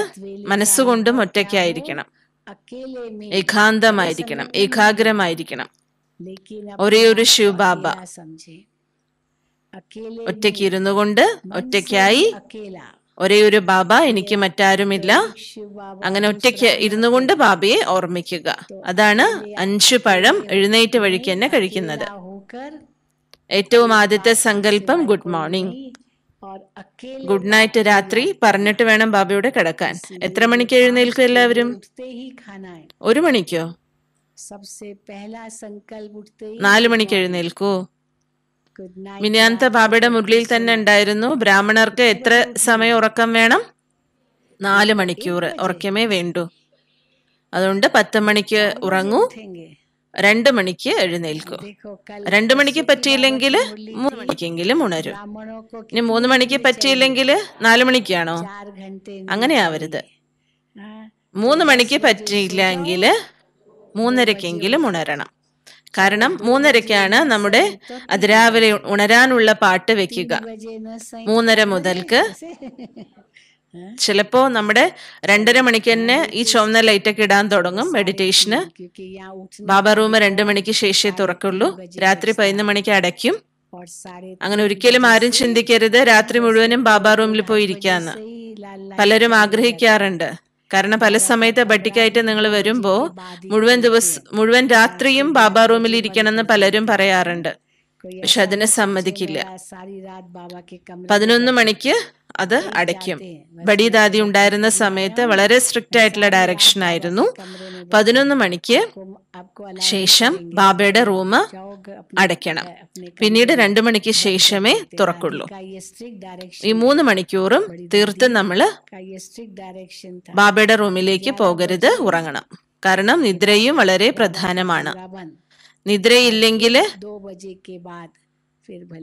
Speaker 2: മനസ്സുകൊണ്ടും ഒറ്റയ്ക്കായിരിക്കണം ഏകാന്തമായിരിക്കണം ഏകാഗ്രമായിരിക്കണം ഒരേ ഒരു ശിവബാബ ഒറ്റയ്ക്ക് ഇരുന്നു കൊണ്ട് ഒറ്റയ്ക്കായി ഒരേ ഒരു ബാബ എനിക്ക് മറ്റാരുമില്ല അങ്ങനെ ഒറ്റയ്ക്ക് ഇരുന്നു കൊണ്ട് ബാബയെ ഓർമ്മിക്കുക അതാണ് അഞ്ചു പഴം എഴുന്നേറ്റ് വഴിക്ക് തന്നെ കഴിക്കുന്നത് ഏറ്റവും ആദ്യത്തെ സങ്കല്പം ഗുഡ് മോർണിംഗ് ഗുഡ് നൈറ്റ് രാത്രി പറഞ്ഞിട്ട് വേണം ബാബയുടെ കിടക്കാൻ എത്ര മണിക്ക് എഴുന്നേൽക്കും എല്ലാവരും ഒരു മണിക്കോ നാലു മണിക്ക് എഴുന്നേൽക്കൂ മിനിയാന്ത ബാബയുടെ മുരളിയിൽ തന്നെ ഉണ്ടായിരുന്നു ബ്രാഹ്മണർക്ക് എത്ര സമയം ഉറക്കം വേണം നാല് മണിക്കൂർ ഉറക്കമേ വേണ്ടു അതുകൊണ്ട് പത്ത് മണിക്ക് ഉറങ്ങൂ രണ്ട് മണിക്ക് എഴുന്നേൽക്കൂ രണ്ട് മണിക്ക് പറ്റിയില്ലെങ്കിൽ മൂന്ന് മണിക്കെങ്കിലും ഉണരും ഇനി മൂന്ന് മണിക്ക് പറ്റിയില്ലെങ്കിൽ നാല് മണിക്കാണോ അങ്ങനെയാവരുത് മൂന്ന് മണിക്ക് പറ്റിയില്ലെങ്കിൽ മൂന്നരക്കെങ്കിലും ഉണരണം കാരണം മൂന്നരയ്ക്കാണ് നമ്മുടെ അതിരാവിലെ ഉണരാനുള്ള പാട്ട് വെക്കുക മൂന്നര മുതൽക്ക് ചിലപ്പോ നമ്മുടെ രണ്ടര മണിക്ക് തന്നെ ഈ ചുവന്ന ലൈറ്റൊക്കെ ഇടാൻ തുടങ്ങും മെഡിറ്റേഷന് ബാബ റൂം രണ്ടു മണിക്ക് ശേഷിയെ തുറക്കുള്ളൂ രാത്രി പതിനൊന്ന് മണിക്ക് അടയ്ക്കും അങ്ങനെ ഒരിക്കലും ആരും ചിന്തിക്കരുത് രാത്രി മുഴുവനും ബാബ റൂമിൽ പോയി ഇരിക്കാന്ന് പലരും ആഗ്രഹിക്കാറുണ്ട് കാരണം പല സമയത്ത് ബട്ടിക്കായിട്ട് നിങ്ങൾ വരുമ്പോൾ മുഴുവൻ ദിവസം മുഴുവൻ രാത്രിയും ബാബ റൂമിൽ ഇരിക്കണമെന്ന് പലരും പറയാറുണ്ട് പക്ഷെ അതിനെ സമ്മതിക്കില്ല പതിനൊന്ന് മണിക്ക് അത് അടയ്ക്കും ദാദി ഉണ്ടായിരുന്ന സമയത്ത് വളരെ സ്ട്രിക്റ്റ് ആയിട്ടുള്ള ഡയറക്ഷൻ ആയിരുന്നു പതിനൊന്ന് മണിക്ക് ശേഷം ബാബയുടെ റൂം അടയ്ക്കണം പിന്നീട് രണ്ടു മണിക്ക് ശേഷമേ തുറക്കുള്ളൂ ഈ മൂന്ന് മണിക്കൂറും തീർത്ത് നമ്മൾ ബാബയുടെ റൂമിലേക്ക് പോകരുത് ഉറങ്ങണം കാരണം നിദ്രയും വളരെ പ്രധാനമാണ് നിദ്രയില്ലെങ്കിൽ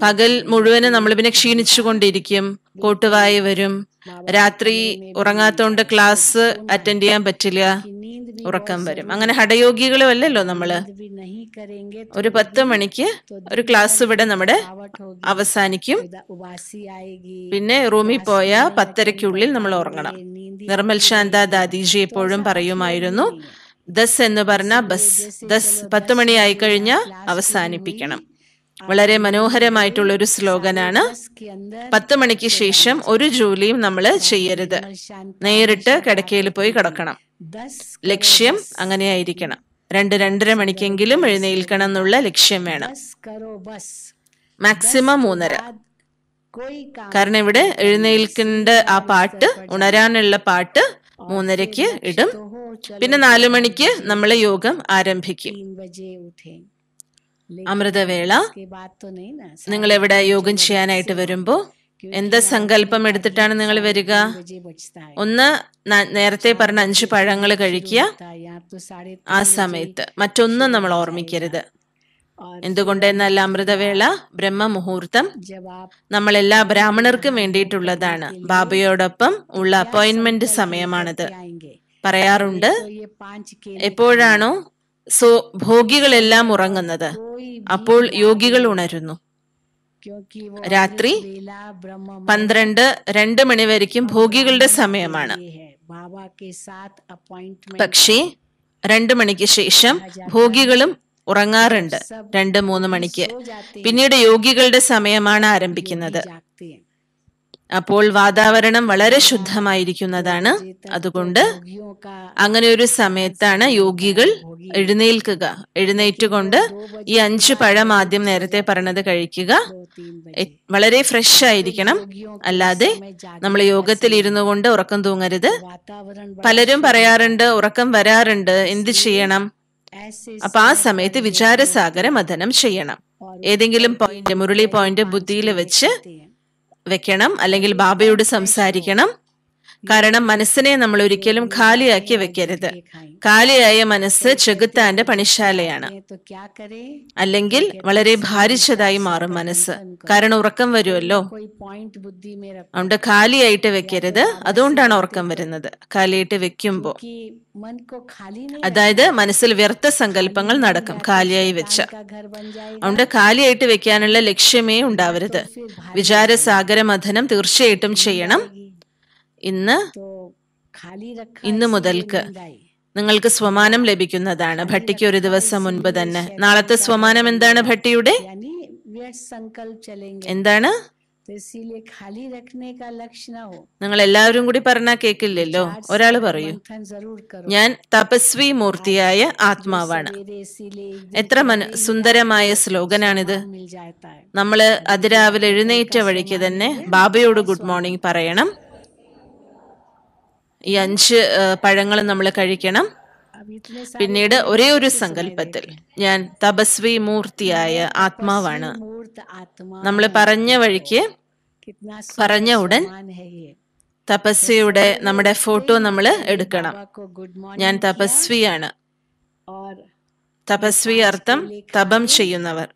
Speaker 2: പകൽ മുഴുവനും നമ്മൾ പിന്നെ ക്ഷീണിച്ചുകൊണ്ടിരിക്കും കോട്ടുവായി വരും രാത്രി ഉറങ്ങാത്തോണ്ട് ക്ലാസ് അറ്റൻഡ് ചെയ്യാൻ പറ്റില്ല ഉറക്കം വരും അങ്ങനെ ഹടയോഗികളും അല്ലല്ലോ നമ്മള് ഒരു പത്ത് മണിക്ക് ഒരു ക്ലാസ് ഇവിടെ നമ്മുടെ അവസാനിക്കും പിന്നെ റൂമിൽ പോയ പത്തരക്കുള്ളിൽ നമ്മൾ ഉറങ്ങണം നിർമ്മൽ ശാന്ത ദാദിജി എപ്പോഴും പറയുമായിരുന്നു ദസ് എന്ന് പറഞ്ഞ ബസ് ദസ് പത്ത് മണിയായി കഴിഞ്ഞാൽ അവസാനിപ്പിക്കണം വളരെ മനോഹരമായിട്ടുള്ള ഒരു സ്ലോഗനാണ് പത്ത് മണിക്ക് ശേഷം ഒരു ജോലിയും നമ്മൾ ചെയ്യരുത് നേരിട്ട് കിടക്കയിൽ പോയി കിടക്കണം ലക്ഷ്യം അങ്ങനെയായിരിക്കണം രണ്ട് രണ്ടര മണിക്കെങ്കിലും എഴുന്നേൽക്കണം എന്നുള്ള ലക്ഷ്യം വേണം മാക്സിമം മൂന്നര കാരണം ഇവിടെ എഴുന്നേൽക്കേണ്ട ആ പാട്ട് ഉണരാനുള്ള പാട്ട് മൂന്നരയ്ക്ക് ഇടും പിന്നെ നാലു മണിക്ക് നമ്മളെ യോഗം ആരംഭിക്കും അമൃതവേള നിങ്ങൾ എവിടെ യോഗം ചെയ്യാനായിട്ട് വരുമ്പോൾ എന്താ സങ്കല്പം എടുത്തിട്ടാണ് നിങ്ങൾ വരിക ഒന്ന് നേരത്തെ പറഞ്ഞ അഞ്ച് പഴങ്ങൾ കഴിക്കുക
Speaker 1: ആ സമയത്ത്
Speaker 2: മറ്റൊന്നും നമ്മൾ ഓർമ്മിക്കരുത് എന്തുകൊണ്ട് അമൃതവേള ബ്രഹ്മ മുഹൂർത്തം നമ്മൾ എല്ലാ ബ്രാഹ്മണർക്കും വേണ്ടിയിട്ടുള്ളതാണ് ബാബയോടൊപ്പം ഉള്ള അപ്പോയിന്റ്മെന്റ് സമയമാണിത് പറയാറുണ്ട് എപ്പോഴാണോ സോ ഭോഗികളെല്ലാം ഉറങ്ങുന്നത് അപ്പോൾ യോഗികൾ ഉണരുന്നു രാത്രി പന്ത്രണ്ട് രണ്ട് മണിവരയ്ക്കും ഭോഗികളുടെ സമയമാണ് പക്ഷേ രണ്ട് മണിക്ക് ശേഷം ഭോഗികളും ഉറങ്ങാറുണ്ട് രണ്ട് മൂന്ന് മണിക്ക് പിന്നീട് യോഗികളുടെ സമയമാണ് ആരംഭിക്കുന്നത് അപ്പോൾ വാതാവരണം വളരെ ശുദ്ധമായിരിക്കുന്നതാണ് അതുകൊണ്ട് അങ്ങനെ ഒരു സമയത്താണ് യോഗികൾ എഴുന്നേൽക്കുക എഴുന്നേറ്റുകൊണ്ട് ഈ അഞ്ച് പഴം ആദ്യം നേരത്തെ പറഞ്ഞത് കഴിക്കുക വളരെ ഫ്രഷ് ആയിരിക്കണം അല്ലാതെ നമ്മൾ യോഗത്തിൽ ഇരുന്നു കൊണ്ട് ഉറക്കം തൂങ്ങരുത് പലരും പറയാറുണ്ട് ഉറക്കം വരാറുണ്ട് എന്ത് ചെയ്യണം അപ്പൊ ആ സമയത്ത് വിചാരസാഗര മഥനം ചെയ്യണം ഏതെങ്കിലും പോയിന്റ് മുരളി പോയിന്റ് ബുദ്ധിയിൽ വെച്ച് വെക്കണം അല്ലെങ്കിൽ ബാബയോട് സംസാരിക്കണം കാരണം മനസ്സിനെ നമ്മൾ ഒരിക്കലും ഖാലിയാക്കി വെക്കരുത് ഖാലിയായ മനസ്സ് ചെകുത്താന്റെ പണിശാലയാണ് അല്ലെങ്കിൽ വളരെ ഭാരിച്ചതായി മാറും മനസ്സ് കാരണം ഉറക്കം വരുമല്ലോ അതുകൊണ്ട് ഖാലിയായിട്ട് വെക്കരുത് അതുകൊണ്ടാണ് ഉറക്കം വരുന്നത് ഖാലിയായിട്ട് വെക്കുമ്പോൾ അതായത് മനസ്സിൽ വ്യർത്ഥ സങ്കല്പങ്ങൾ നടക്കും കാലിയായി വെച്ച അതുകൊണ്ട് കാലിയായിട്ട് വെക്കാനുള്ള ലക്ഷ്യമേ ഉണ്ടാവരുത് മഥനം തീർച്ചയായിട്ടും ചെയ്യണം ഇന്ന് ഇന്ന് മുതൽക്ക് നിങ്ങൾക്ക് സ്വമാനം ലഭിക്കുന്നതാണ് ഭട്ടിക്ക് ഒരു ദിവസം മുൻപ് തന്നെ നാളത്തെ സ്വമാനം എന്താണ് ഭട്ടിയുടെ എന്താണ് നിങ്ങൾ എല്ലാവരും കൂടി പറഞ്ഞാൽ കേക്കില്ലല്ലോ ഒരാൾ പറയൂ ഞാൻ തപസ്വി മൂർത്തിയായ ആത്മാവാണ് എത്ര മന സുന്ദരമായ ശ്ലോകനാണിത് നമ്മള് അതിരാവിലെ എഴുന്നേറ്റ വഴിക്ക് തന്നെ ബാബയോട് ഗുഡ് മോർണിംഗ് പറയണം ഈ അഞ്ച് പഴങ്ങൾ നമ്മൾ കഴിക്കണം പിന്നീട് ഒരേ ഒരു സങ്കല്പത്തിൽ ഞാൻ തപസ്വി മൂർത്തിയായ ആത്മാവാണ്
Speaker 1: നമ്മൾ പറഞ്ഞ വഴിക്ക് പറഞ്ഞ ഉടൻ
Speaker 2: തപസ്വിയുടെ നമ്മുടെ ഫോട്ടോ നമ്മൾ എടുക്കണം ഞാൻ തപസ്വിയാണ് തപസ്വി അർത്ഥം തപം ചെയ്യുന്നവർ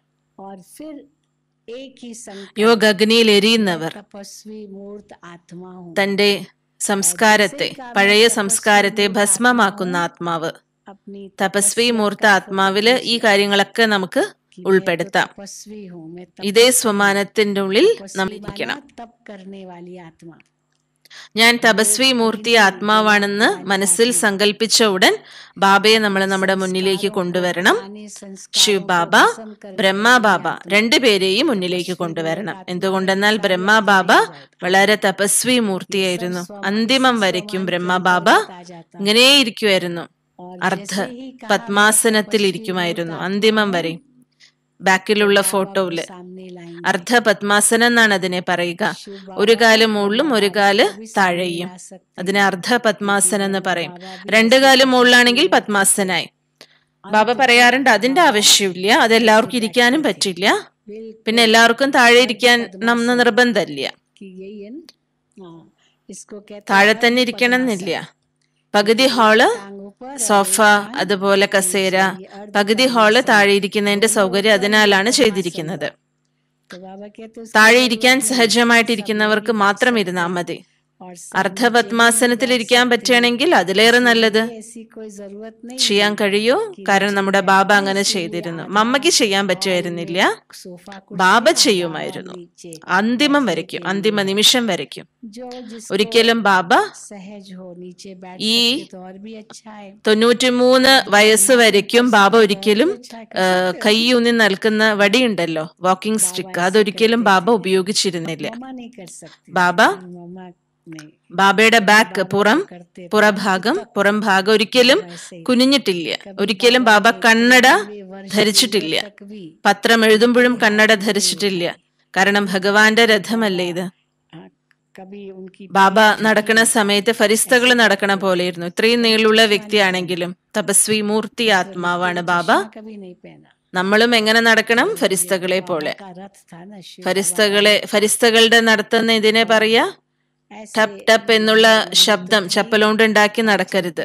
Speaker 1: യോഗ അഗ്നിയിൽ എരിയുന്നവർ
Speaker 2: തന്റെ സംസ്കാരത്തെ പഴയ സംസ്കാരത്തെ ഭസ്മമാക്കുന്ന ആത്മാവ് തപസ്വി മൂർത്ത ആത്മാവില് ഈ കാര്യങ്ങളൊക്കെ നമുക്ക് ഉൾപ്പെടുത്താം ഇതേ സ്വമാനത്തിന്റെ ഉള്ളിൽ നമ്മൾ ഇരിക്കണം ഞാൻ തപസ്വി മൂർത്തി ആത്മാവാണെന്ന് മനസ്സിൽ സങ്കല്പിച്ച ഉടൻ ബാബയെ നമ്മൾ നമ്മുടെ മുന്നിലേക്ക് കൊണ്ടുവരണം ശിവ് ബാബ ബ്രഹ്മ ബാബ രണ്ടുപേരെയും മുന്നിലേക്ക് കൊണ്ടുവരണം എന്തുകൊണ്ടെന്നാൽ ബ്രഹ്മ ബാബ വളരെ തപസ്വി മൂർത്തിയായിരുന്നു അന്തിമം വരയ്ക്കും ബ്രഹ്മ ബാബ ഇങ്ങനെ ഇരിക്കുമായിരുന്നു അർദ്ധ പത്മാസനത്തിൽ ഇരിക്കുമായിരുന്നു അന്തിമം വരെയും ബാക്കിലുള്ള ഫോട്ടോയില് അർദ്ധ പത്മാസനം എന്നാണ് അതിനെ പറയുക ഒരു കാല് മുകളിലും ഒരു കാല് താഴെയും അതിനെ അർദ്ധ പത്മാസനം എന്ന് പറയും രണ്ട് കാല് മുകളിലാണെങ്കിൽ പത്മാസനായി ബാബ പറയാറുണ്ട് അതിന്റെ ആവശ്യമില്ല അതെല്ലാവർക്കും ഇരിക്കാനും പറ്റില്ല പിന്നെ എല്ലാവർക്കും താഴെ ഇരിക്കാൻ എന്ന് നിർബന്ധമില്ല താഴെ തന്നെ ഇരിക്കണം എന്നില്ല പകുതി ഹാള് സോഫ അതുപോലെ കസേര പകുതി ഹാള് താഴെ ഇരിക്കുന്നതിന്റെ സൗകര്യം അതിനാലാണ് ചെയ്തിരിക്കുന്നത് താഴെ ഇരിക്കാൻ സഹജമായിട്ടിരിക്കുന്നവർക്ക് മാത്രം ഇരുന്നാൽ മതി അർദ്ധപത്മാസനത്തിലിരിക്കാൻ പറ്റുകയാണെങ്കിൽ അതിലേറെ നല്ലത് ചെയ്യാൻ കഴിയൂ കാരണം നമ്മുടെ ബാബ അങ്ങനെ ചെയ്തിരുന്നു മമ്മക്ക് ചെയ്യാൻ പറ്റുമായിരുന്നില്ല ബാബ ചെയ്യുമായിരുന്നു അന്തിമം വരയ്ക്കും അന്തിമ നിമിഷം വരയ്ക്കും ഒരിക്കലും ബാബ ഈ തൊണ്ണൂറ്റിമൂന്ന് വയസ്സ് വരയ്ക്കും ബാബ ഒരിക്കലും കൈയൂന്നി നൽകുന്ന വടിയുണ്ടല്ലോ വാക്കിംഗ് സ്റ്റിക്ക് അതൊരിക്കലും ബാബ ഉപയോഗിച്ചിരുന്നില്ല ബാബ ബാബയുടെ ബാക്ക് പുറം പുറഭാഗം പുറം ഭാഗം ഒരിക്കലും കുനിഞ്ഞിട്ടില്ല ഒരിക്കലും ബാബ കണ്ണട ധരിച്ചിട്ടില്ല പത്രം എഴുതുമ്പോഴും കണ്ണട ധരിച്ചിട്ടില്ല കാരണം ഭഗവാന്റെ രഥമല്ലേ ഇത് ബാബ നടക്കുന്ന സമയത്ത് ഫരിസ്തകൾ നടക്കണ പോലെയിരുന്നു ഇത്രയും നീളുള്ള വ്യക്തിയാണെങ്കിലും തപസ്വി മൂർത്തി ആത്മാവാണ് ബാബ നമ്മളും എങ്ങനെ നടക്കണം ഫരിസ്തകളെ പോലെ ഫരിസ്തകളെ ഫരിസ്തകളുടെ നടത്തുന്ന ഇതിനെ പറയാ ടപ് ടപ്പ് എന്നുള്ള ശബ്ദം ചപ്പലോണ്ടുണ്ടാക്കി നടക്കരുത്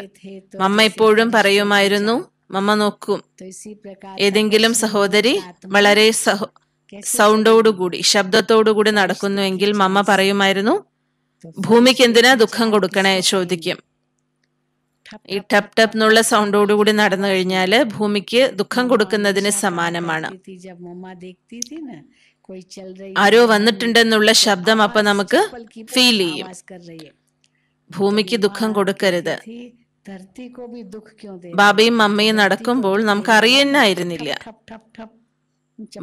Speaker 2: മമ്മ ഇപ്പോഴും പറയുമായിരുന്നു മമ്മ നോക്കും ഏതെങ്കിലും സഹോദരി വളരെ സൗണ്ടോടുകൂടി ശബ്ദത്തോടുകൂടി നടക്കുന്നുവെങ്കിൽ മമ്മ പറയുമായിരുന്നു ഭൂമിക്ക് എന്തിനാ ദുഃഖം കൊടുക്കണേ ചോദിക്കും ഈ ടപ് ടപ് എന്നുള്ള സൗണ്ടോടുകൂടി നടന്നു കഴിഞ്ഞാൽ ഭൂമിക്ക് ദുഃഖം കൊടുക്കുന്നതിന് സമാനമാണ്
Speaker 1: ആരോ വന്നിട്ടുണ്ടെന്നുള്ള ശബ്ദം അപ്പൊ നമുക്ക് ഫീൽ ചെയ്യും
Speaker 2: ഭൂമിക്ക് ദുഃഖം കൊടുക്കരുത് ബാബയും മമ്മയും നടക്കുമ്പോൾ നമുക്ക് അറിയുന്നായിരുന്നില്ല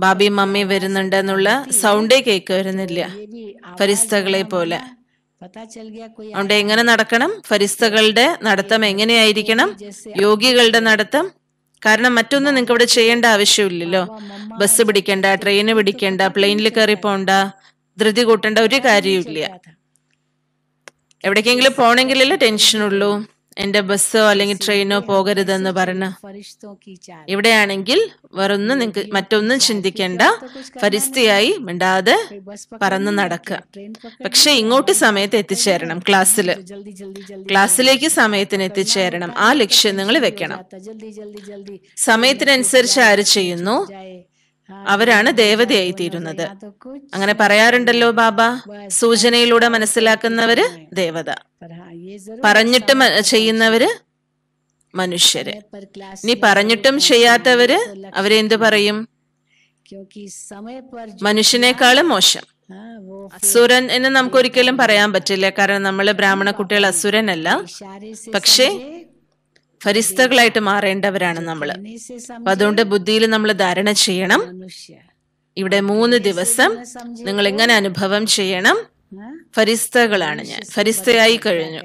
Speaker 2: ബാബയും മമ്മയും വരുന്നുണ്ടെന്നുള്ള സൗണ്ടേ കേൾക്കുവരുന്നില്ല ഫരിസ്തകളെ പോലെ
Speaker 1: അതുകൊണ്ട് എങ്ങനെ
Speaker 2: നടക്കണം ഫരിസ്തകളുടെ നടത്തം എങ്ങനെയായിരിക്കണം യോഗികളുടെ നടത്തം കാരണം മറ്റൊന്നും നിങ്ങൾക്ക് ഇവിടെ ചെയ്യേണ്ട ആവശ്യമില്ലല്ലോ ബസ് പിടിക്കണ്ട ട്രെയിന് പിടിക്കണ്ട പ്ലെയിനിൽ കയറി പോണ്ട ധൃതി കൂട്ടേണ്ട ഒരു കാര്യമില്ല എവിടേക്കെങ്കിലും പോണെങ്കിലല്ലേ ടെൻഷനുള്ളൂ എന്റെ ബസ്സോ അല്ലെങ്കിൽ ട്രെയിനോ പോകരുതെന്ന് പറഞ്ഞ ഇവിടെയാണെങ്കിൽ വേറൊന്നും നിങ്ങൾക്ക് മറ്റൊന്നും ചിന്തിക്കേണ്ട പരിസ്ഥിതിയായി മിണ്ടാതെ പറന്ന് നടക്കുക പക്ഷെ ഇങ്ങോട്ട് സമയത്ത് എത്തിച്ചേരണം ക്ലാസ്സിൽ ക്ലാസ്സിലേക്ക് സമയത്തിന് എത്തിച്ചേരണം ആ ലക്ഷ്യം നിങ്ങൾ വെക്കണം സമയത്തിനനുസരിച്ച് ആര് ചെയ്യുന്നു അവരാണ് ദേവതയായി തീരുന്നത് അങ്ങനെ പറയാറുണ്ടല്ലോ ബാബ സൂചനയിലൂടെ മനസ്സിലാക്കുന്നവര് ദേവത പറഞ്ഞിട്ട് ചെയ്യുന്നവര് മനുഷ്യര് നീ പറഞ്ഞിട്ടും ചെയ്യാത്തവര് അവരെ എന്തു പറയും മനുഷ്യനേക്കാളും മോശം അസുരൻ എന്ന് നമുക്ക് ഒരിക്കലും പറയാൻ പറ്റില്ല കാരണം നമ്മൾ ബ്രാഹ്മണ കുട്ടികൾ അസുരനല്ല പക്ഷേ ഫരിസ്തകളായിട്ട് മാറേണ്ടവരാണ് നമ്മൾ
Speaker 1: അപ്പൊ അതുകൊണ്ട്
Speaker 2: ബുദ്ധിയിൽ നമ്മൾ ധാരണ ചെയ്യണം ഇവിടെ മൂന്ന് ദിവസം നിങ്ങൾ എങ്ങനെ അനുഭവം ചെയ്യണം ഫരിസ്തകളാണ് ഞാൻ ഫരിസ്തയായി കഴിഞ്ഞു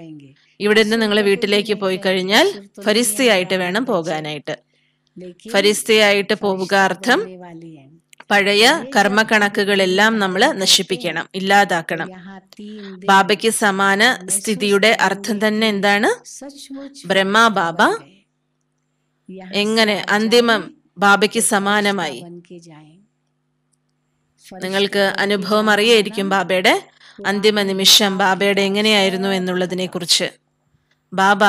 Speaker 2: ഇവിടെ നിന്ന് നിങ്ങൾ വീട്ടിലേക്ക് പോയി കഴിഞ്ഞാൽ ഫരിസ്തയായിട്ട് വേണം പോകാനായിട്ട് ഫരിസ്തയായിട്ട് പോവുക അർത്ഥം പഴയ കർമ്മക്കണക്കുകളെല്ലാം നമ്മൾ നശിപ്പിക്കണം ഇല്ലാതാക്കണം ബാബയ്ക്ക് സമാന സ്ഥിതിയുടെ അർത്ഥം തന്നെ എന്താണ് ബ്രഹ്മ ബാബ എങ്ങനെ അന്തിമം ബാബയ്ക്ക് സമാനമായി നിങ്ങൾക്ക് അനുഭവം അറിയായിരിക്കും ബാബയുടെ അന്തിമ നിമിഷം ബാബയുടെ എങ്ങനെയായിരുന്നു എന്നുള്ളതിനെ കുറിച്ച് ബാബ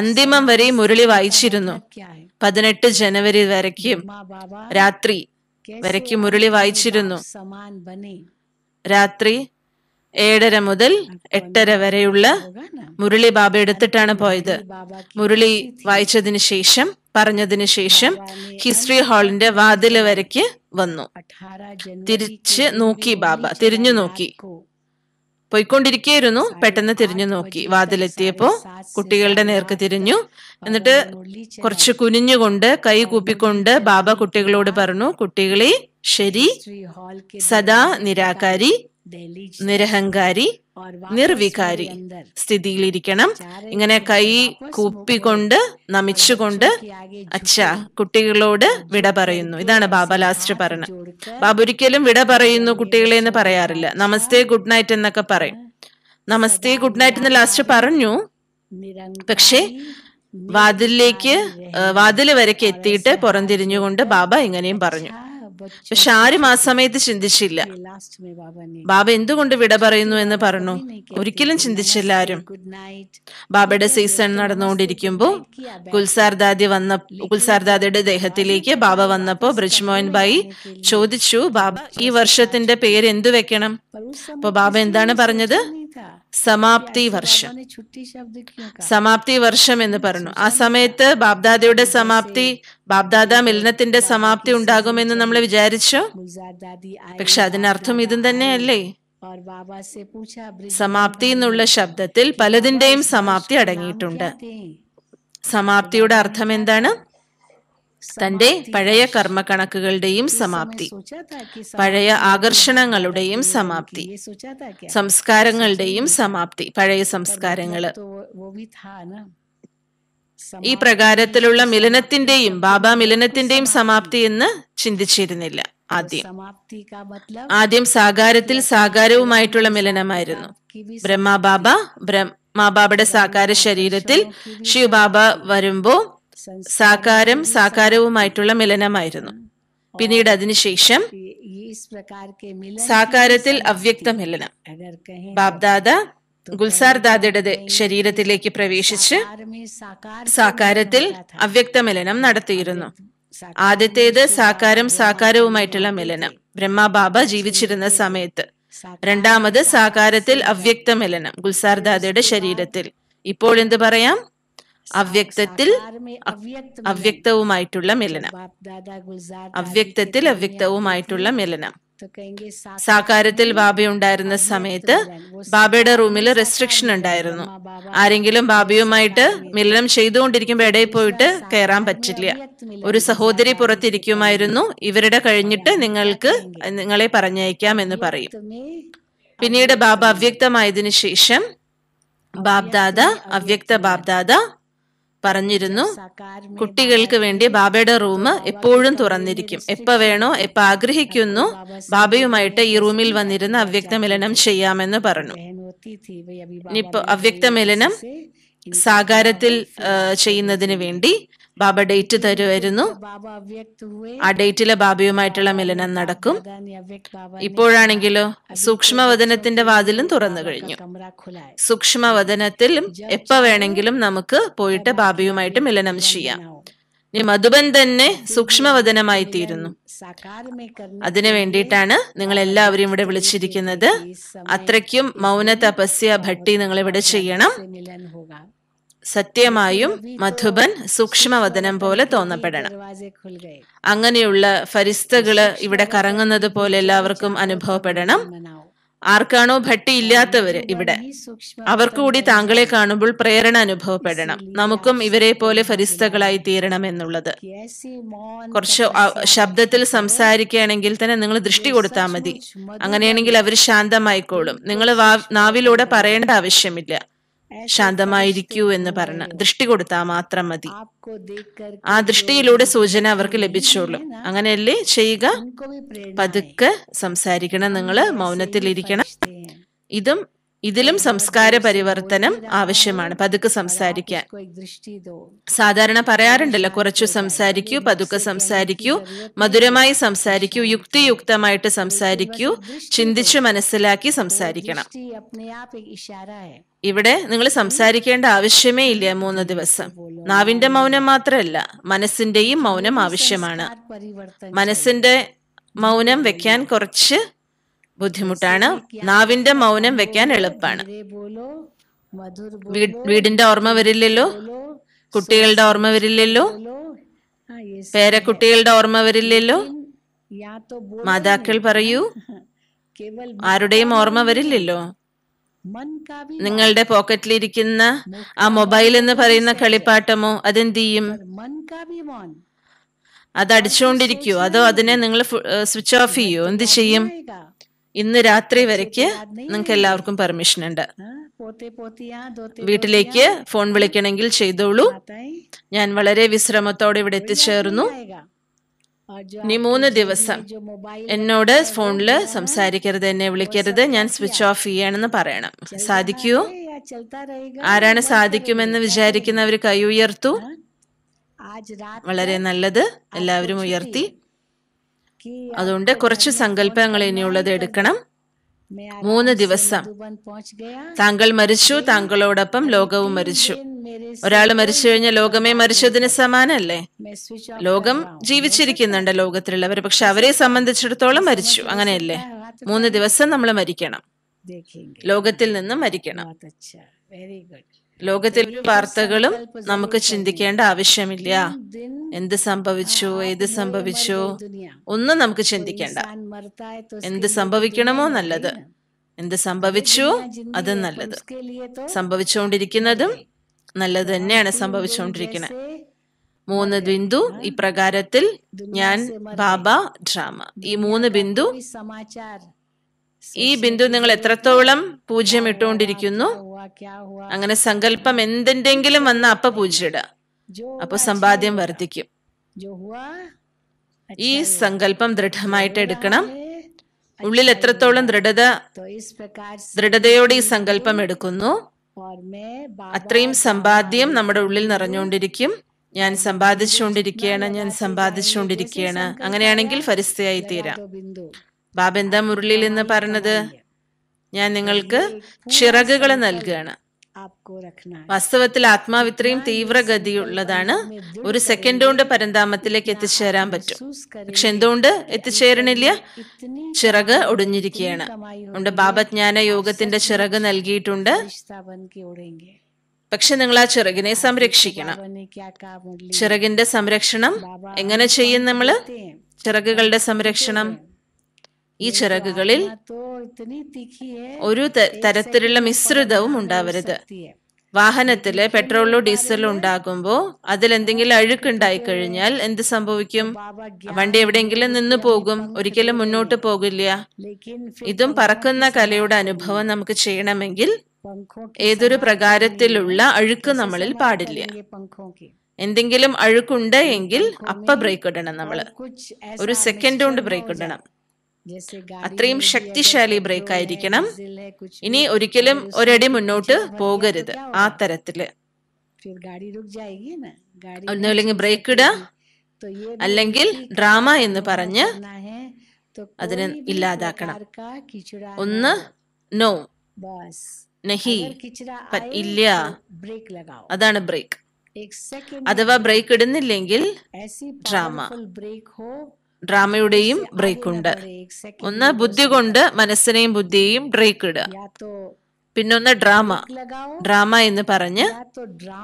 Speaker 2: അന്തിമം വരെ മുരളി വായിച്ചിരുന്നു പതിനെട്ട് ജനുവരി വരയ്ക്കും രാത്രി വരയ്ക്ക് മുരളി വായിച്ചിരുന്നു രാത്രി ഏഴര മുതൽ എട്ടര വരെയുള്ള മുരളി ബാബ എടുത്തിട്ടാണ് പോയത് മുരളി വായിച്ചതിന് ശേഷം പറഞ്ഞതിന് ശേഷം ഹിസ്റ്ററി ഹാളിന്റെ വാതില് വരയ്ക്ക് വന്നു തിരിച്ച് നോക്കി ബാബ തിരിഞ്ഞു നോക്കി പോയിക്കൊണ്ടിരിക്കുകയായിരുന്നു പെട്ടെന്ന് തിരിഞ്ഞു നോക്കി വാതിലെത്തിയപ്പോ കുട്ടികളുടെ നേർക്ക് തിരിഞ്ഞു എന്നിട്ട് കുറച്ച് കുനിഞ്ഞുകൊണ്ട് കൈ കൂപ്പിക്കൊണ്ട് ബാബ കുട്ടികളോട് പറഞ്ഞു കുട്ടികളെ ശരി സദാ നിരാകാരി നിരഹങ്കാരി നിർവികാരി സ്ഥിതിയിലിരിക്കണം ഇങ്ങനെ കൈ കൂപ്പിക്കൊണ്ട് നമിച്ചുകൊണ്ട് അച്ഛ കുട്ടികളോട് വിട പറയുന്നു ഇതാണ് ബാബ ലാസ്റ്റ് പറഞ്ഞ ബാബ ഒരിക്കലും വിട പറയുന്നു കുട്ടികളെ എന്ന് പറയാറില്ല നമസ്തേ ഗുഡ് നൈറ്റ് എന്നൊക്കെ പറയും നമസ്തേ ഗുഡ് നൈറ്റ് എന്ന് ലാസ്റ്റ് പറഞ്ഞു പക്ഷേ വാതിലേക്ക് വാതിൽ വരയ്ക്ക് എത്തിയിട്ട് പുറംതിരിഞ്ഞുകൊണ്ട് ബാബ ഇങ്ങനെയും പറഞ്ഞു പക്ഷെ ആരും ആ സമയത്ത് ചിന്തിച്ചില്ല ബാബ എന്തുകൊണ്ട് വിട പറയുന്നു എന്ന് പറഞ്ഞു ഒരിക്കലും ചിന്തിച്ചില്ല ആരും ബാബയുടെ സീസൺ നടന്നുകൊണ്ടിരിക്കുമ്പോൾ ഗുൽസാർദാദി വന്ന ഗുൽസാർദാദിയുടെ ദേഹത്തിലേക്ക് ബാബ വന്നപ്പോൾ ബ്രിജ്മോഹൻ ബായി ചോദിച്ചു ബാബ ഈ വർഷത്തിന്റെ പേര് എന്തു വെക്കണം അപ്പൊ ബാബ എന്താണ് പറഞ്ഞത് സമാപ്തി വർഷം സമാപ്തി വർഷം എന്ന് പറഞ്ഞു ആ സമയത്ത് ബാബ്ദാദയുടെ സമാപ്തി ബാബ്ദാദ മിലനത്തിന്റെ സമാപ്തി ഉണ്ടാകുമെന്ന് നമ്മൾ വിചാരിച്ചു പക്ഷെ അതിനർത്ഥം ഇതും തന്നെയല്ലേ
Speaker 1: സമാപ്തി എന്നുള്ള
Speaker 2: ശബ്ദത്തിൽ പലതിന്റെയും സമാപ്തി അടങ്ങിയിട്ടുണ്ട് സമാപ്തിയുടെ അർത്ഥം എന്താണ് തന്റെ പഴയ കർമ്മകണക്കുകളുടെയും സമാപ്തി പഴയ ആകർഷണങ്ങളുടെയും സമാപ്തി സംസ്കാരങ്ങളുടെയും സമാപ്തി പഴയ സംസ്കാരങ്ങള് ഈ പ്രകാരത്തിലുള്ള മിലനത്തിന്റെയും ബാബ മിലനത്തിന്റെയും സമാപ്തി എന്ന് ചിന്തിച്ചിരുന്നില്ല ആദ്യം ആദ്യം സാകാരത്തിൽ സാകാരവുമായിട്ടുള്ള മിലനമായിരുന്നു ബ്രഹ്മ ബാബ ബ്രഹ്മ ബാബയുടെ സാകാര ശരീരത്തിൽ ശിവബാബ വരുമ്പോ സാകാരം സാകാരവുമായിട്ടുള്ള മിലനമായിരുന്നു പിന്നീട് അതിനുശേഷം
Speaker 1: സാകാരത്തിൽ
Speaker 2: അവ്യക്ത മിലനം ബാബ്ദാദ ഗുൽസാർ ദാദയുടെ ശരീരത്തിലേക്ക് പ്രവേശിച്ച് സാകാരത്തിൽ അവ്യക്ത മിലനം നടത്തിയിരുന്നു ആദ്യത്തേത് സാകാരം സാകാരവുമായിട്ടുള്ള മിലനം ബ്രഹ്മ ബാബ ജീവിച്ചിരുന്ന സമയത്ത് രണ്ടാമത് സാകാരത്തിൽ അവ്യക്ത മിലനം ഗുൽസാർ ദാദയുടെ ശരീരത്തിൽ ഇപ്പോൾ എന്ത് പറയാം അവ്യക്തത്തിൽ അവ്യക്തവുമായിട്ടുള്ള മിലനം അവ്യക്തത്തിൽ അവ്യക്തവുമായിട്ടുള്ള മിലനം സാകാരത്തിൽ ബാബ ഉണ്ടായിരുന്ന സമയത്ത് ബാബയുടെ റൂമിൽ റെസ്ട്രിക്ഷൻ ഉണ്ടായിരുന്നു ആരെങ്കിലും ബാബയുമായിട്ട് മിലനം ചെയ്തുകൊണ്ടിരിക്കുമ്പോൾ ഇടയിൽ പോയിട്ട് കയറാൻ പറ്റില്ല ഒരു സഹോദരി പുറത്തിരിക്കുമായിരുന്നു ഇവരുടെ കഴിഞ്ഞിട്ട് നിങ്ങൾക്ക് നിങ്ങളെ പറഞ്ഞയക്കാം എന്ന് പറയും പിന്നീട് ബാബ അവ്യക്തമായതിനു ശേഷം ബാബ്ദാദ അവ്യക്ത ബാബ്ദാദ പറഞ്ഞിരുന്നു കുട്ടികൾക്ക് വേണ്ടി ബാബയുടെ റൂം എപ്പോഴും തുറന്നിരിക്കും എപ്പോ വേണോ എപ്പോ ആഗ്രഹിക്കുന്നു ബാബയുമായിട്ട് ഈ റൂമിൽ വന്നിരുന്ന് മിലനം ചെയ്യാമെന്ന് പറഞ്ഞു അവ്യക്ത മിലനം സാകാരത്തിൽ ചെയ്യുന്നതിന് വേണ്ടി ബാബ ഡേറ്റ് തരുമായിരുന്നു ആ ഡേറ്റിലെ ബാബയുമായിട്ടുള്ള മിലനം നടക്കും ഇപ്പോഴാണെങ്കിലോ സൂക്ഷ്മവദനത്തിന്റെ വാതിലും തുറന്നു കഴിഞ്ഞു സൂക്ഷ്മവദനത്തിലും എപ്പ വേണമെങ്കിലും നമുക്ക് പോയിട്ട് ബാബയുമായിട്ട് മിലനം ചെയ്യാം ഇനി മധുബൻ തന്നെ സൂക്ഷ്മവദനമായി തീരുന്നു അതിനു വേണ്ടിയിട്ടാണ് നിങ്ങൾ എല്ലാവരും ഇവിടെ വിളിച്ചിരിക്കുന്നത് അത്രയ്ക്കും മൗന തപസ്യ ഭട്ടി നിങ്ങൾ ഇവിടെ ചെയ്യണം സത്യമായും മധുബൻ സൂക്ഷ്മവദനം പോലെ തോന്നപ്പെടണം അങ്ങനെയുള്ള ഫരിസ്തകള് ഇവിടെ കറങ്ങുന്നത് പോലെ എല്ലാവർക്കും അനുഭവപ്പെടണം ആർക്കാണോ ഭട്ടി ഇല്ലാത്തവര് ഇവിടെ അവർക്കുകൂടി താങ്കളെ കാണുമ്പോൾ പ്രേരണ അനുഭവപ്പെടണം നമുക്കും ഇവരെ പോലെ ഫരിസ്തകളായി തീരണം എന്നുള്ളത് കുറച്ച് ശബ്ദത്തിൽ സംസാരിക്കുകയാണെങ്കിൽ തന്നെ നിങ്ങൾ ദൃഷ്ടി കൊടുത്താൽ മതി അങ്ങനെയാണെങ്കിൽ അവർ ശാന്തമായിക്കോളും നിങ്ങൾ നാവിലൂടെ പറയേണ്ട ആവശ്യമില്ല ശാന്തമായിരിക്കൂ എന്ന് പറഞ്ഞ് ദൃഷ്ടി കൊടുത്താൽ മാത്രം മതി ആ ദൃഷ്ടിയിലൂടെ സൂചന അവർക്ക് ലഭിച്ചോളൂ അങ്ങനെയല്ലേ ചെയ്യുക പതുക്കെ സംസാരിക്കണം നിങ്ങൾ മൗനത്തിലിരിക്കണം ഇതും ഇതിലും സംസ്കാര പരിവർത്തനം ആവശ്യമാണ് പതുക്കെ സംസാരിക്കാൻ സാധാരണ പറയാറുണ്ടല്ലോ കുറച്ചു സംസാരിക്കൂ പതുക്കെ സംസാരിക്കൂ മധുരമായി സംസാരിക്കൂ യുക്തിയുക്തമായിട്ട് സംസാരിക്കൂ ചിന്തിച്ചു മനസ്സിലാക്കി സംസാരിക്കണം ഇവിടെ നിങ്ങൾ സംസാരിക്കേണ്ട ആവശ്യമേ ഇല്ല മൂന്ന് ദിവസം നാവിന്റെ മൗനം മാത്രമല്ല മനസ്സിന്റെയും മൗനം ആവശ്യമാണ് മനസ്സിന്റെ മൗനം വെക്കാൻ കുറച്ച് ബുദ്ധിമുട്ടാണ് നാവിന്റെ മൗനം വെക്കാൻ എളുപ്പമാണ് വീടിന്റെ ഓർമ്മ വരില്ലല്ലോ കുട്ടികളുടെ ഓർമ്മ വരില്ലല്ലോ പേരക്കുട്ടികളുടെ ഓർമ്മ വരില്ലല്ലോ മാതാക്കൾ പറയൂ <laughs> ആരുടെയും ഓർമ്മ വരില്ലല്ലോ നിങ്ങളുടെ പോക്കറ്റിലിരിക്കുന്ന ആ മൊബൈൽ എന്ന് പറയുന്ന കളിപ്പാട്ടമോ അതെന്ത് ചെയ്യും അത് അടിച്ചുകൊണ്ടിരിക്കുവോ അതോ അതിനെ നിങ്ങൾ സ്വിച്ച് ഓഫ് ചെയ്യോ എന്ത് ചെയ്യും ഇന്ന് രാത്രി വരയ്ക്ക് നിങ്ങൾക്ക് എല്ലാവർക്കും പെർമിഷൻ ഉണ്ട് വീട്ടിലേക്ക് ഫോൺ വിളിക്കണമെങ്കിൽ ചെയ്തോളൂ ഞാൻ വളരെ വിശ്രമത്തോടെ ഇവിടെ എത്തിച്ചേർന്നു ഇനി മൂന്ന് ദിവസം എന്നോട് ഫോണിൽ സംസാരിക്കരുത് എന്നെ വിളിക്കരുത് ഞാൻ സ്വിച്ച് ഓഫ് ചെയ്യണമെന്ന് പറയണം സാധിക്കുമോ ആരാണ് സാധിക്കുമെന്ന് വിചാരിക്കുന്നവർ കൈ ഉയർത്തു വളരെ നല്ലത് എല്ലാവരും ഉയർത്തി അതുകൊണ്ട് കുറച്ച് സങ്കല്പങ്ങൾ ഇനിയുള്ളത് എടുക്കണം മൂന്ന് ദിവസം താങ്കൾ മരിച്ചു താങ്കളോടൊപ്പം ലോകവും മരിച്ചു ഒരാൾ മരിച്ചു കഴിഞ്ഞാൽ ലോകമേ മരിച്ചതിന് സമാനല്ലേ ലോകം ജീവിച്ചിരിക്കുന്നുണ്ട് ലോകത്തിലുള്ളവർ പക്ഷെ അവരെ സംബന്ധിച്ചിടത്തോളം മരിച്ചു അങ്ങനെയല്ലേ മൂന്ന് ദിവസം നമ്മൾ മരിക്കണം ലോകത്തിൽ നിന്ന് മരിക്കണം വെരി ഗുഡ് ലോകത്തിൽ വാർത്തകളും നമുക്ക് ചിന്തിക്കേണ്ട ആവശ്യമില്ല എന്ത് സംഭവിച്ചു ഏത് സംഭവിച്ചു ഒന്നും നമുക്ക് ചിന്തിക്കേണ്ട എന്ത് സംഭവിക്കണമോ നല്ലത് എന്ത് സംഭവിച്ചു അത് നല്ലത് സംഭവിച്ചുകൊണ്ടിരിക്കുന്നതും നല്ലത് തന്നെയാണ് സംഭവിച്ചുകൊണ്ടിരിക്കുന്നത് മൂന്ന് ബിന്ദു പ്രകാരത്തിൽ ഞാൻ ബാബ ഡ്രാമ ഈ മൂന്ന് ബിന്ദു ഈ ബിന്ദു നിങ്ങൾ എത്രത്തോളം പൂജ്യം ഇട്ടുകൊണ്ടിരിക്കുന്നു അങ്ങനെ സങ്കല്പം എന്തെങ്കിലും വന്ന അപ്പ പൂജയിടുക അപ്പൊ സമ്പാദ്യം വർദ്ധിക്കും ഈ സങ്കല്പം ദൃഢമായിട്ട് എടുക്കണം ഉള്ളിൽ എത്രത്തോളം ദൃഢത ദൃഢതയോടെ ഈ സങ്കല്പം എടുക്കുന്നു അത്രയും സമ്പാദ്യം നമ്മുടെ ഉള്ളിൽ നിറഞ്ഞുകൊണ്ടിരിക്കും ഞാൻ സമ്പാദിച്ചുകൊണ്ടിരിക്കുകയാണ് ഞാൻ സമ്പാദിച്ചുകൊണ്ടിരിക്കുകയാണ് അങ്ങനെയാണെങ്കിൽ ഫരിസ്ഥയായി തീരാം ബാബ എന്താ മുരളിയിൽ എന്ന് പറഞ്ഞത് ഞാൻ നിങ്ങൾക്ക് ചിറകുകൾ നൽകുകയാണ് വാസ്തവത്തിൽ ആത്മാവ് ഇത്രയും തീവ്രഗതിയുള്ളതാണ് ഒരു സെക്കൻഡ് കൊണ്ട് പരന്താമത്തിലേക്ക് എത്തിച്ചേരാൻ പറ്റും പക്ഷെ എന്തുകൊണ്ട് എത്തിച്ചേരണില്ല ചിറക് ഒടിഞ്ഞിരിക്കുകയാണ് നമ്മുടെ ബാബജ്ഞാന യോഗത്തിന്റെ ചിറക് നൽകിയിട്ടുണ്ട് പക്ഷെ നിങ്ങൾ ആ ചിറകിനെ സംരക്ഷിക്കണം ചിറകിന്റെ സംരക്ഷണം എങ്ങനെ ചെയ്യും നമ്മള് ചിറകുകളുടെ സംരക്ഷണം ഈ ചിറകുകളിൽ ഒരു തരത്തിലുള്ള മിശ്രിതവും ഉണ്ടാവരുത് വാഹനത്തില് പെട്രോളോ ഡീസലോ അതിൽ എന്തെങ്കിലും അഴുക്കുണ്ടായി കഴിഞ്ഞാൽ എന്ത് സംഭവിക്കും വണ്ടി എവിടെയെങ്കിലും നിന്ന് പോകും ഒരിക്കലും മുന്നോട്ട് പോകില്ല ഇതും പറക്കുന്ന കലയുടെ അനുഭവം നമുക്ക് ചെയ്യണമെങ്കിൽ ഏതൊരു പ്രകാരത്തിലുള്ള അഴുക്ക് നമ്മളിൽ പാടില്ല എന്തെങ്കിലും അഴുക്കുണ്ട് എങ്കിൽ അപ്പ ബ്രേക്ക് ഇടണം നമ്മൾ ഒരു സെക്കൻഡ് കൊണ്ട് ബ്രേക്ക് ഇടണം അത്രയും ശക്തിശാലി ബ്രേക്ക് ആയിരിക്കണം ഇനി ഒരിക്കലും ഒരടി മുന്നോട്ട് പോകരുത് ആ തരത്തില് ഒന്നുമില്ലെങ്കിൽ ബ്രേക്ക് ഇട അല്ലെങ്കിൽ ഡ്രാമ എന്ന് പറഞ്ഞ്
Speaker 1: അതിനെ ഇല്ലാതാക്കണം ഒന്ന്
Speaker 2: നോ നഹി ഇല്ല അതാണ് ബ്രേക്ക് അഥവാ ബ്രേക്ക് ഇടുന്നില്ലെങ്കിൽ ഡ്രാമ ഡ്രാമയുടെയും ബ്രേക്ക് ഉണ്ട് ഒന്ന് ബുദ്ധി കൊണ്ട് മനസ്സിനെയും ബുദ്ധിയെയും ബ്രേക്ക് ഇടുക പിന്നൊന്ന് ഡ്രാമ ഡ്രാമ എന്ന് പറഞ്ഞ്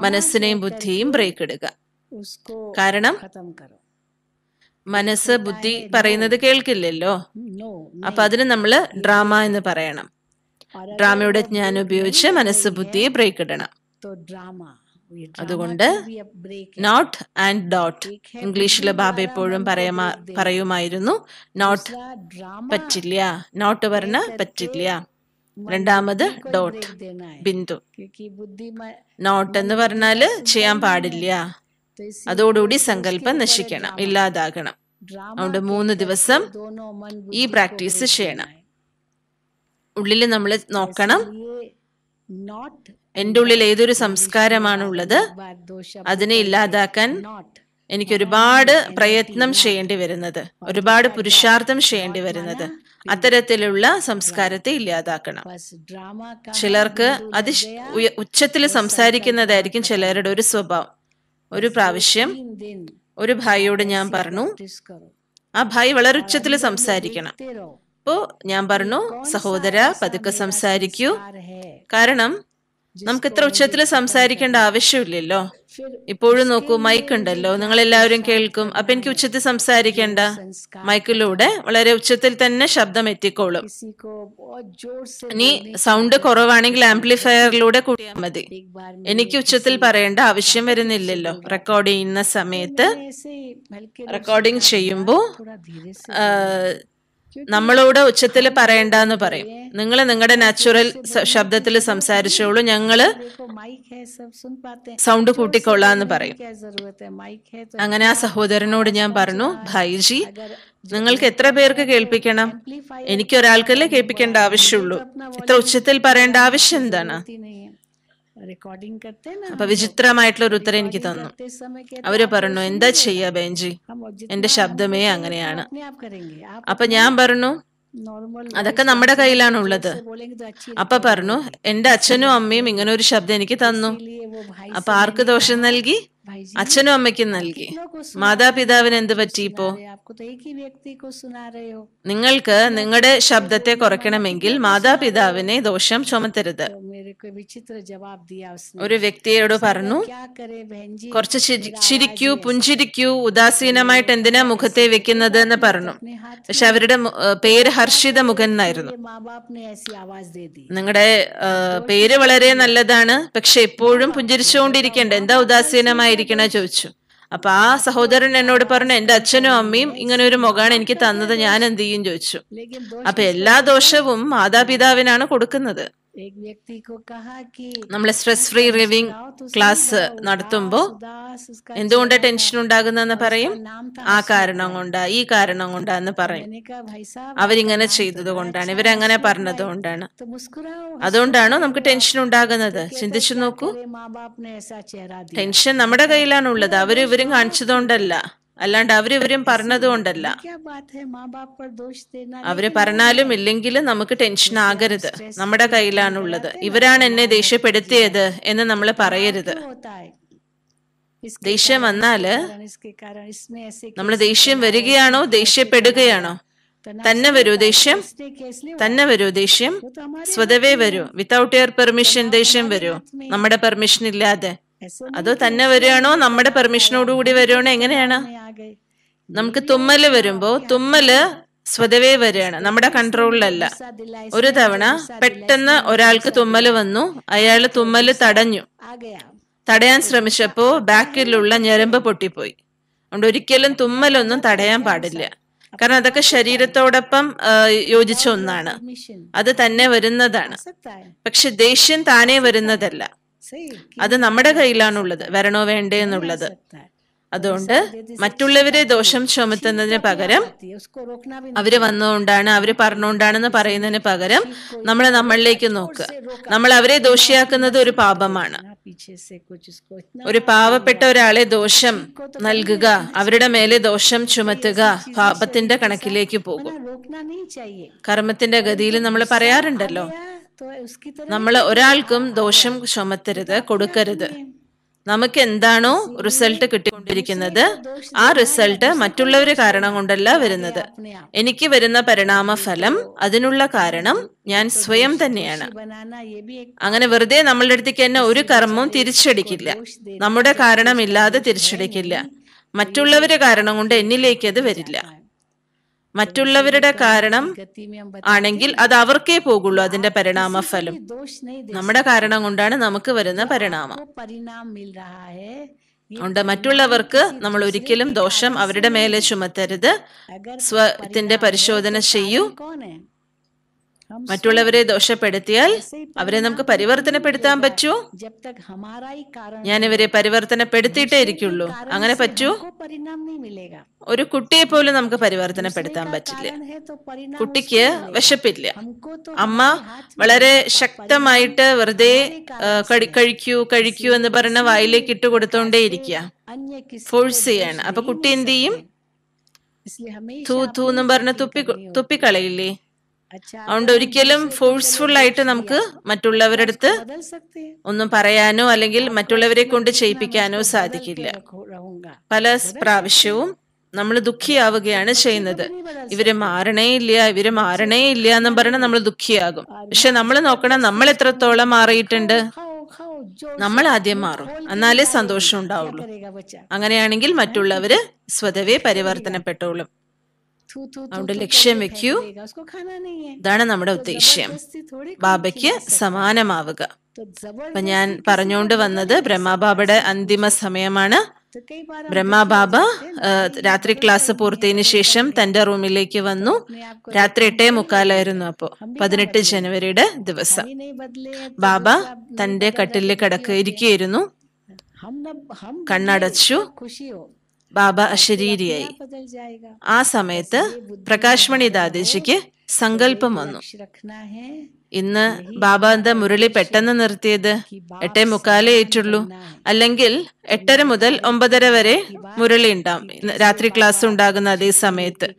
Speaker 2: മനസ്സിനെയും ബുദ്ധിയെയും ബ്രേക്ക് ഇടുക കാരണം മനസ്സ് ബുദ്ധി പറയുന്നത് കേൾക്കില്ലല്ലോ അപ്പൊ അതിന് നമ്മൾ ഡ്രാമ എന്ന് പറയണം ഡ്രാമയുടെ ജ്ഞാനം ഉപയോഗിച്ച് മനസ്സ് ബുദ്ധിയെ ബ്രേക്ക് ഇടണം അതുകൊണ്ട് നോട്ട് ആൻഡ് ഡോട്ട് ഇംഗ്ലീഷിലെ ബാബ എപ്പോഴും പറയുമായിരുന്നു നോട്ട് പറ്റില്ല നോട്ട് പറഞ്ഞ പറ്റില്ല രണ്ടാമത് ഡോട്ട് ബിന്ദു നോട്ട് എന്ന് പറഞ്ഞാല് ചെയ്യാൻ പാടില്ല അതോടുകൂടി സങ്കല്പം നശിക്കണം ഇല്ലാതാകണം അതുകൊണ്ട് മൂന്ന് ദിവസം ഈ പ്രാക്ടീസ് ചെയ്യണം ഉള്ളില് നമ്മൾ നോക്കണം എൻ്റെ ഉള്ളിൽ ഏതൊരു സംസ്കാരമാണുള്ളത് അതിനെ ഇല്ലാതാക്കാൻ എനിക്ക് ഒരുപാട് പ്രയത്നം ചെയ്യേണ്ടി വരുന്നത് ഒരുപാട് പുരുഷാർത്ഥം ചെയ്യേണ്ടി വരുന്നത് അത്തരത്തിലുള്ള സംസ്കാരത്തെ ഇല്ലാതാക്കണം ചിലർക്ക് അതി ഉച്ചത്തിൽ സംസാരിക്കുന്നതായിരിക്കും ചിലരുടെ ഒരു സ്വഭാവം ഒരു പ്രാവശ്യം ഒരു ഭായിയോട് ഞാൻ പറഞ്ഞു ആ ഭായി വളരെ ഉച്ചത്തിൽ സംസാരിക്കണം അപ്പോ ഞാൻ പറഞ്ഞു സഹോദര പതുക്കെ സംസാരിക്കൂ കാരണം നമുക്ക് ഇത്ര ഉച്ചത്തിൽ സംസാരിക്കേണ്ട ആവശ്യമില്ലല്ലോ ഇപ്പോഴും നോക്കൂ മൈക്ക് ഉണ്ടല്ലോ നിങ്ങൾ എല്ലാവരും കേൾക്കും അപ്പൊ എനിക്ക് ഉച്ചത്തിൽ സംസാരിക്കേണ്ട മൈക്കിലൂടെ വളരെ ഉച്ചത്തിൽ തന്നെ ശബ്ദം എത്തിക്കോളും ഇനി സൗണ്ട് കുറവാണെങ്കിൽ ആംപ്ലിഫയറിലൂടെ കൂടിയാൽ മതി എനിക്ക് ഉച്ചത്തിൽ പറയേണ്ട ആവശ്യം വരുന്നില്ലല്ലോ റെക്കോർഡ് ചെയ്യുന്ന സമയത്ത് റെക്കോർഡിംഗ് ചെയ്യുമ്പോൾ നമ്മളിവിടെ ഉച്ചത്തിൽ പറയണ്ടെന്ന് പറയും നിങ്ങൾ നിങ്ങളുടെ നാച്ചുറൽ ശബ്ദത്തിൽ സംസാരിച്ചോളൂ ഞങ്ങള് സൗണ്ട് കൂട്ടിക്കൊള്ളാന്ന് പറയും അങ്ങനെ ആ സഹോദരനോട് ഞാൻ പറഞ്ഞു ഭൈജി നിങ്ങൾക്ക് എത്ര പേർക്ക് കേൾപ്പിക്കണം എനിക്ക് ഒരാൾക്കല്ലേ കേൾപ്പിക്കേണ്ട ആവശ്യമുള്ളൂ ഇത്ര ഉച്ചത്തിൽ പറയേണ്ട ആവശ്യം എന്താണ് റെക്കോർഡിംഗ് അപ്പൊ വിചിത്രമായിട്ടുള്ള ഒരു ഉത്തരം എനിക്ക് തന്നു അവര് പറഞ്ഞു എന്താ ചെയ്യാ ബെഞ്ചി എന്റെ ശബ്ദമേ അങ്ങനെയാണ് അപ്പൊ ഞാൻ പറഞ്ഞു അതൊക്കെ നമ്മുടെ കയ്യിലാണ് ഉള്ളത് അപ്പൊ പറഞ്ഞു എന്റെ അച്ഛനും അമ്മയും ഇങ്ങനെ ഒരു ശബ്ദം എനിക്ക് തന്നു അപ്പൊ ആർക്ക് ദോഷം നൽകി അച്ഛനും അമ്മയ്ക്കും നൽകി മാതാപിതാവിന് എന്ത് ഇപ്പോ നിങ്ങൾക്ക് നിങ്ങളുടെ ശബ്ദത്തെ കുറയ്ക്കണമെങ്കിൽ മാതാപിതാവിനെ ദോഷം ചുമത്തരുത്
Speaker 1: ഒരു വ്യക്തിയോട് പറഞ്ഞു കുറച്ച്
Speaker 2: ചിരിക്കൂ പുഞ്ചിരിക്കൂ ഉദാസീനമായിട്ട് എന്തിനാ മുഖത്തെ വെക്കുന്നത് എന്ന് പറഞ്ഞു പക്ഷെ അവരുടെ പേര് ഹർഷിത മുഖൻ എന്നായിരുന്നു നിങ്ങളുടെ പേര് വളരെ നല്ലതാണ് പക്ഷെ എപ്പോഴും പുഞ്ചിരിച്ചുകൊണ്ടിരിക്കേണ്ട എന്താ ഉദാസീനമായി ആയിരിക്കണ ചോദിച്ചു അപ്പൊ ആ സഹോദരൻ എന്നോട് പറഞ്ഞു എന്റെ അച്ഛനും അമ്മയും ഇങ്ങനെ ഒരു മുഖമാണ് എനിക്ക് തന്നത് ഞാൻ എന്ത് ചെയ്യും ചോദിച്ചു അപ്പൊ എല്ലാ ദോഷവും മാതാപിതാവിനാണ് കൊടുക്കുന്നത്
Speaker 1: നമ്മൾ സ്ട്രെസ് ഫ്രീ റിവിംഗ് ക്ലാസ്
Speaker 2: നടത്തുമ്പോൾ എന്തുകൊണ്ട് ടെൻഷൻ ഉണ്ടാകുന്നെന്ന് പറയും ആ കാരണം കൊണ്ടാ ഈ കാരണം കൊണ്ടാന്ന് പറയും അവരിങ്ങനെ ചെയ്തത് കൊണ്ടാണ് ഇവരങ്ങനെ പറഞ്ഞത് കൊണ്ടാണ് അതുകൊണ്ടാണോ നമുക്ക് ടെൻഷൻ ഉണ്ടാകുന്നത് ചിന്തിച്ചു നോക്കൂ
Speaker 1: ടെൻഷൻ നമ്മുടെ കയ്യിലാണ്
Speaker 2: ഉള്ളത് അവരും ഇവരും കാണിച്ചതുകൊണ്ടല്ല അല്ലാണ്ട് അവരിവരും പറഞ്ഞതുകൊണ്ടല്ല അവര് പറഞ്ഞാലും ഇല്ലെങ്കിലും നമുക്ക് ടെൻഷൻ ആകരുത് നമ്മുടെ കയ്യിലാണുള്ളത് ഇവരാണ് എന്നെ ദേഷ്യപ്പെടുത്തിയത് എന്ന് നമ്മൾ പറയരുത്
Speaker 1: ദേഷ്യം വന്നാല് നമ്മൾ
Speaker 2: ദേഷ്യം വരികയാണോ ദേഷ്യപ്പെടുകയാണോ തന്നെ വരൂ ദേഷ്യം തന്നെ വരൂ ദേഷ്യം സ്വതവേ വരൂ വിത്തൗട്ട് യുവർ പെർമിഷൻ ദേഷ്യം വരൂ നമ്മുടെ പെർമിഷൻ ഇല്ലാതെ അതോ തന്നെ വരികയാണോ നമ്മുടെ കൂടി വരികയാണോ എങ്ങനെയാണ് നമുക്ക് തുമ്മല് വരുമ്പോ തുമ്മല് സ്വതവേ വരികയാണ് നമ്മുടെ കൺട്രോളിലല്ല ഒരു തവണ പെട്ടെന്ന് ഒരാൾക്ക് തുമ്മല് വന്നു അയാള് തുമ്മല് തടഞ്ഞു തടയാൻ ശ്രമിച്ചപ്പോ ബാക്കിലുള്ള ഞരമ്പ് പൊട്ടിപ്പോയി അതുകൊണ്ട് ഒരിക്കലും തുമ്മലൊന്നും തടയാൻ പാടില്ല കാരണം അതൊക്കെ ശരീരത്തോടൊപ്പം യോജിച്ച ഒന്നാണ് അത് തന്നെ വരുന്നതാണ് പക്ഷെ ദേഷ്യം താനേ വരുന്നതല്ല അത് നമ്മുടെ കയ്യിലാണുള്ളത് വരണോ വേണ്ടേ എന്നുള്ളത് അതുകൊണ്ട് മറ്റുള്ളവരെ ദോഷം ചുമത്തുന്നതിന് പകരം അവര് വന്നുകൊണ്ടാണ് അവര് പറഞ്ഞുകൊണ്ടാണെന്ന് പറയുന്നതിന് പകരം നമ്മൾ നമ്മളിലേക്ക് നോക്കുക നമ്മൾ അവരെ ദോഷിയാക്കുന്നത് ഒരു പാപമാണ് ഒരു പാവപ്പെട്ട ഒരാളെ ദോഷം നൽകുക അവരുടെ മേലെ ദോഷം ചുമത്തുക പാപത്തിന്റെ കണക്കിലേക്ക് പോകും കർമ്മത്തിന്റെ ഗതിയിൽ നമ്മൾ പറയാറുണ്ടല്ലോ നമ്മൾ ഒരാൾക്കും ദോഷം ചുമത്തരുത് കൊടുക്കരുത് നമുക്ക് എന്താണോ റിസൾട്ട് കിട്ടിക്കൊണ്ടിരിക്കുന്നത് ആ റിസൾട്ട് മറ്റുള്ളവരെ കാരണം കൊണ്ടല്ല വരുന്നത് എനിക്ക് വരുന്ന പരിണാമ ഫലം അതിനുള്ള കാരണം ഞാൻ സ്വയം തന്നെയാണ് അങ്ങനെ വെറുതെ നമ്മളുടെ അടുത്തേക്ക് തന്നെ ഒരു കർമ്മവും തിരിച്ചടിക്കില്ല നമ്മുടെ കാരണമില്ലാതെ തിരിച്ചടിക്കില്ല മറ്റുള്ളവര് കാരണം കൊണ്ട് എന്നിലേക്ക് അത് വരില്ല മറ്റുള്ളവരുടെ കാരണം ആണെങ്കിൽ അത് അവർക്കേ പോകുള്ളൂ അതിന്റെ പരിണാമ ഫലം നമ്മുടെ കാരണം കൊണ്ടാണ് നമുക്ക് വരുന്ന പരിണാമം മറ്റുള്ളവർക്ക് നമ്മൾ ഒരിക്കലും ദോഷം അവരുടെ മേലെ ചുമത്തരുത് സ്വത്തിന്റെ പരിശോധന ചെയ്യൂ മറ്റുള്ളവരെ ദോഷപ്പെടുത്തിയാൽ അവരെ നമുക്ക് പരിവർത്തനപ്പെടുത്താൻ പറ്റൂ ഞാൻ ഇവരെ പരിവർത്തനപ്പെടുത്തിയിട്ടേ ഇരിക്കുള്ളൂ അങ്ങനെ പറ്റൂ ഒരു കുട്ടിയെ പോലും നമുക്ക് പരിവർത്തനപ്പെടുത്താൻ പറ്റില്ല കുട്ടിക്ക് വിശപ്പില്ല അമ്മ വളരെ ശക്തമായിട്ട് വെറുതെ കഴിക്കൂ കഴിക്കൂ എന്ന് പറഞ്ഞ വായിലേക്ക് ഇട്ട് കൊടുത്തോണ്ടേ ഇരിക്കുക ഫോഴ്സ് ചെയ്യാണ് അപ്പൊ കുട്ടി എന്ത് ചെയ്യും തൂ തൂ പറഞ്ഞ തുപ്പി തുപ്പിക്കളയില്ലേ അതുകൊണ്ട് ഒരിക്കലും ഫോഴ്സ്ഫുൾ ആയിട്ട് നമുക്ക് മറ്റുള്ളവരുടെ അടുത്ത് ഒന്നും പറയാനോ അല്ലെങ്കിൽ മറ്റുള്ളവരെ കൊണ്ട് ചെയ്യിപ്പിക്കാനോ സാധിക്കില്ല പല പ്രാവശ്യവും നമ്മൾ ദുഃഖിയാവുകയാണ് ചെയ്യുന്നത് ഇവര് മാറണേ ഇല്ല ഇവര് മാറണേ ഇല്ല എന്ന് പറഞ്ഞ് നമ്മൾ ദുഃഖിയാകും പക്ഷെ നമ്മൾ നോക്കണം നമ്മൾ എത്രത്തോളം മാറിയിട്ടുണ്ട് നമ്മൾ ആദ്യം മാറും എന്നാലേ സന്തോഷം ഉണ്ടാവുള്ളൂ അങ്ങനെയാണെങ്കിൽ മറ്റുള്ളവര് സ്വതവേ പരിവർത്തനപ്പെട്ടോളും
Speaker 1: അവിടെ ലക്ഷ്യം വെക്കൂ
Speaker 2: ഇതാണ് നമ്മുടെ ഉദ്ദേശ്യം ബാബയ്ക്ക് സമാനമാവുക അപ്പൊ ഞാൻ പറഞ്ഞുകൊണ്ട് വന്നത് ബ്രഹ്മബാബയുടെ അന്തിമ സമയമാണ് ബ്രഹ്മബാബ രാത്രി ക്ലാസ് പൂർത്തിയതിനു ശേഷം തന്റെ റൂമിലേക്ക് വന്നു രാത്രി എട്ടേ മുക്കാലായിരുന്നു അപ്പോ പതിനെട്ട് ജനുവരിയുടെ ദിവസം ബാബ തന്റെ കട്ടിലിൽ കിടക്കുകയിരിക്കുന്നു കണ്ണടച്ചു ബാബ അശരീരിയായി
Speaker 1: ആ സമയത്ത്
Speaker 2: പ്രകാശ്മണി ദാദേശിക്ക് സങ്കല്പം വന്നു ഇന്ന് ബാബ എന്താ മുരളി പെട്ടെന്ന് നിർത്തിയത് എട്ടേ മുക്കാലേ ഏറ്റുള്ളൂ അല്ലെങ്കിൽ എട്ടര മുതൽ ഒമ്പതര വരെ മുരളി ഉണ്ടാവും രാത്രി ക്ലാസ് ഉണ്ടാകുന്ന അതേ സമയത്ത്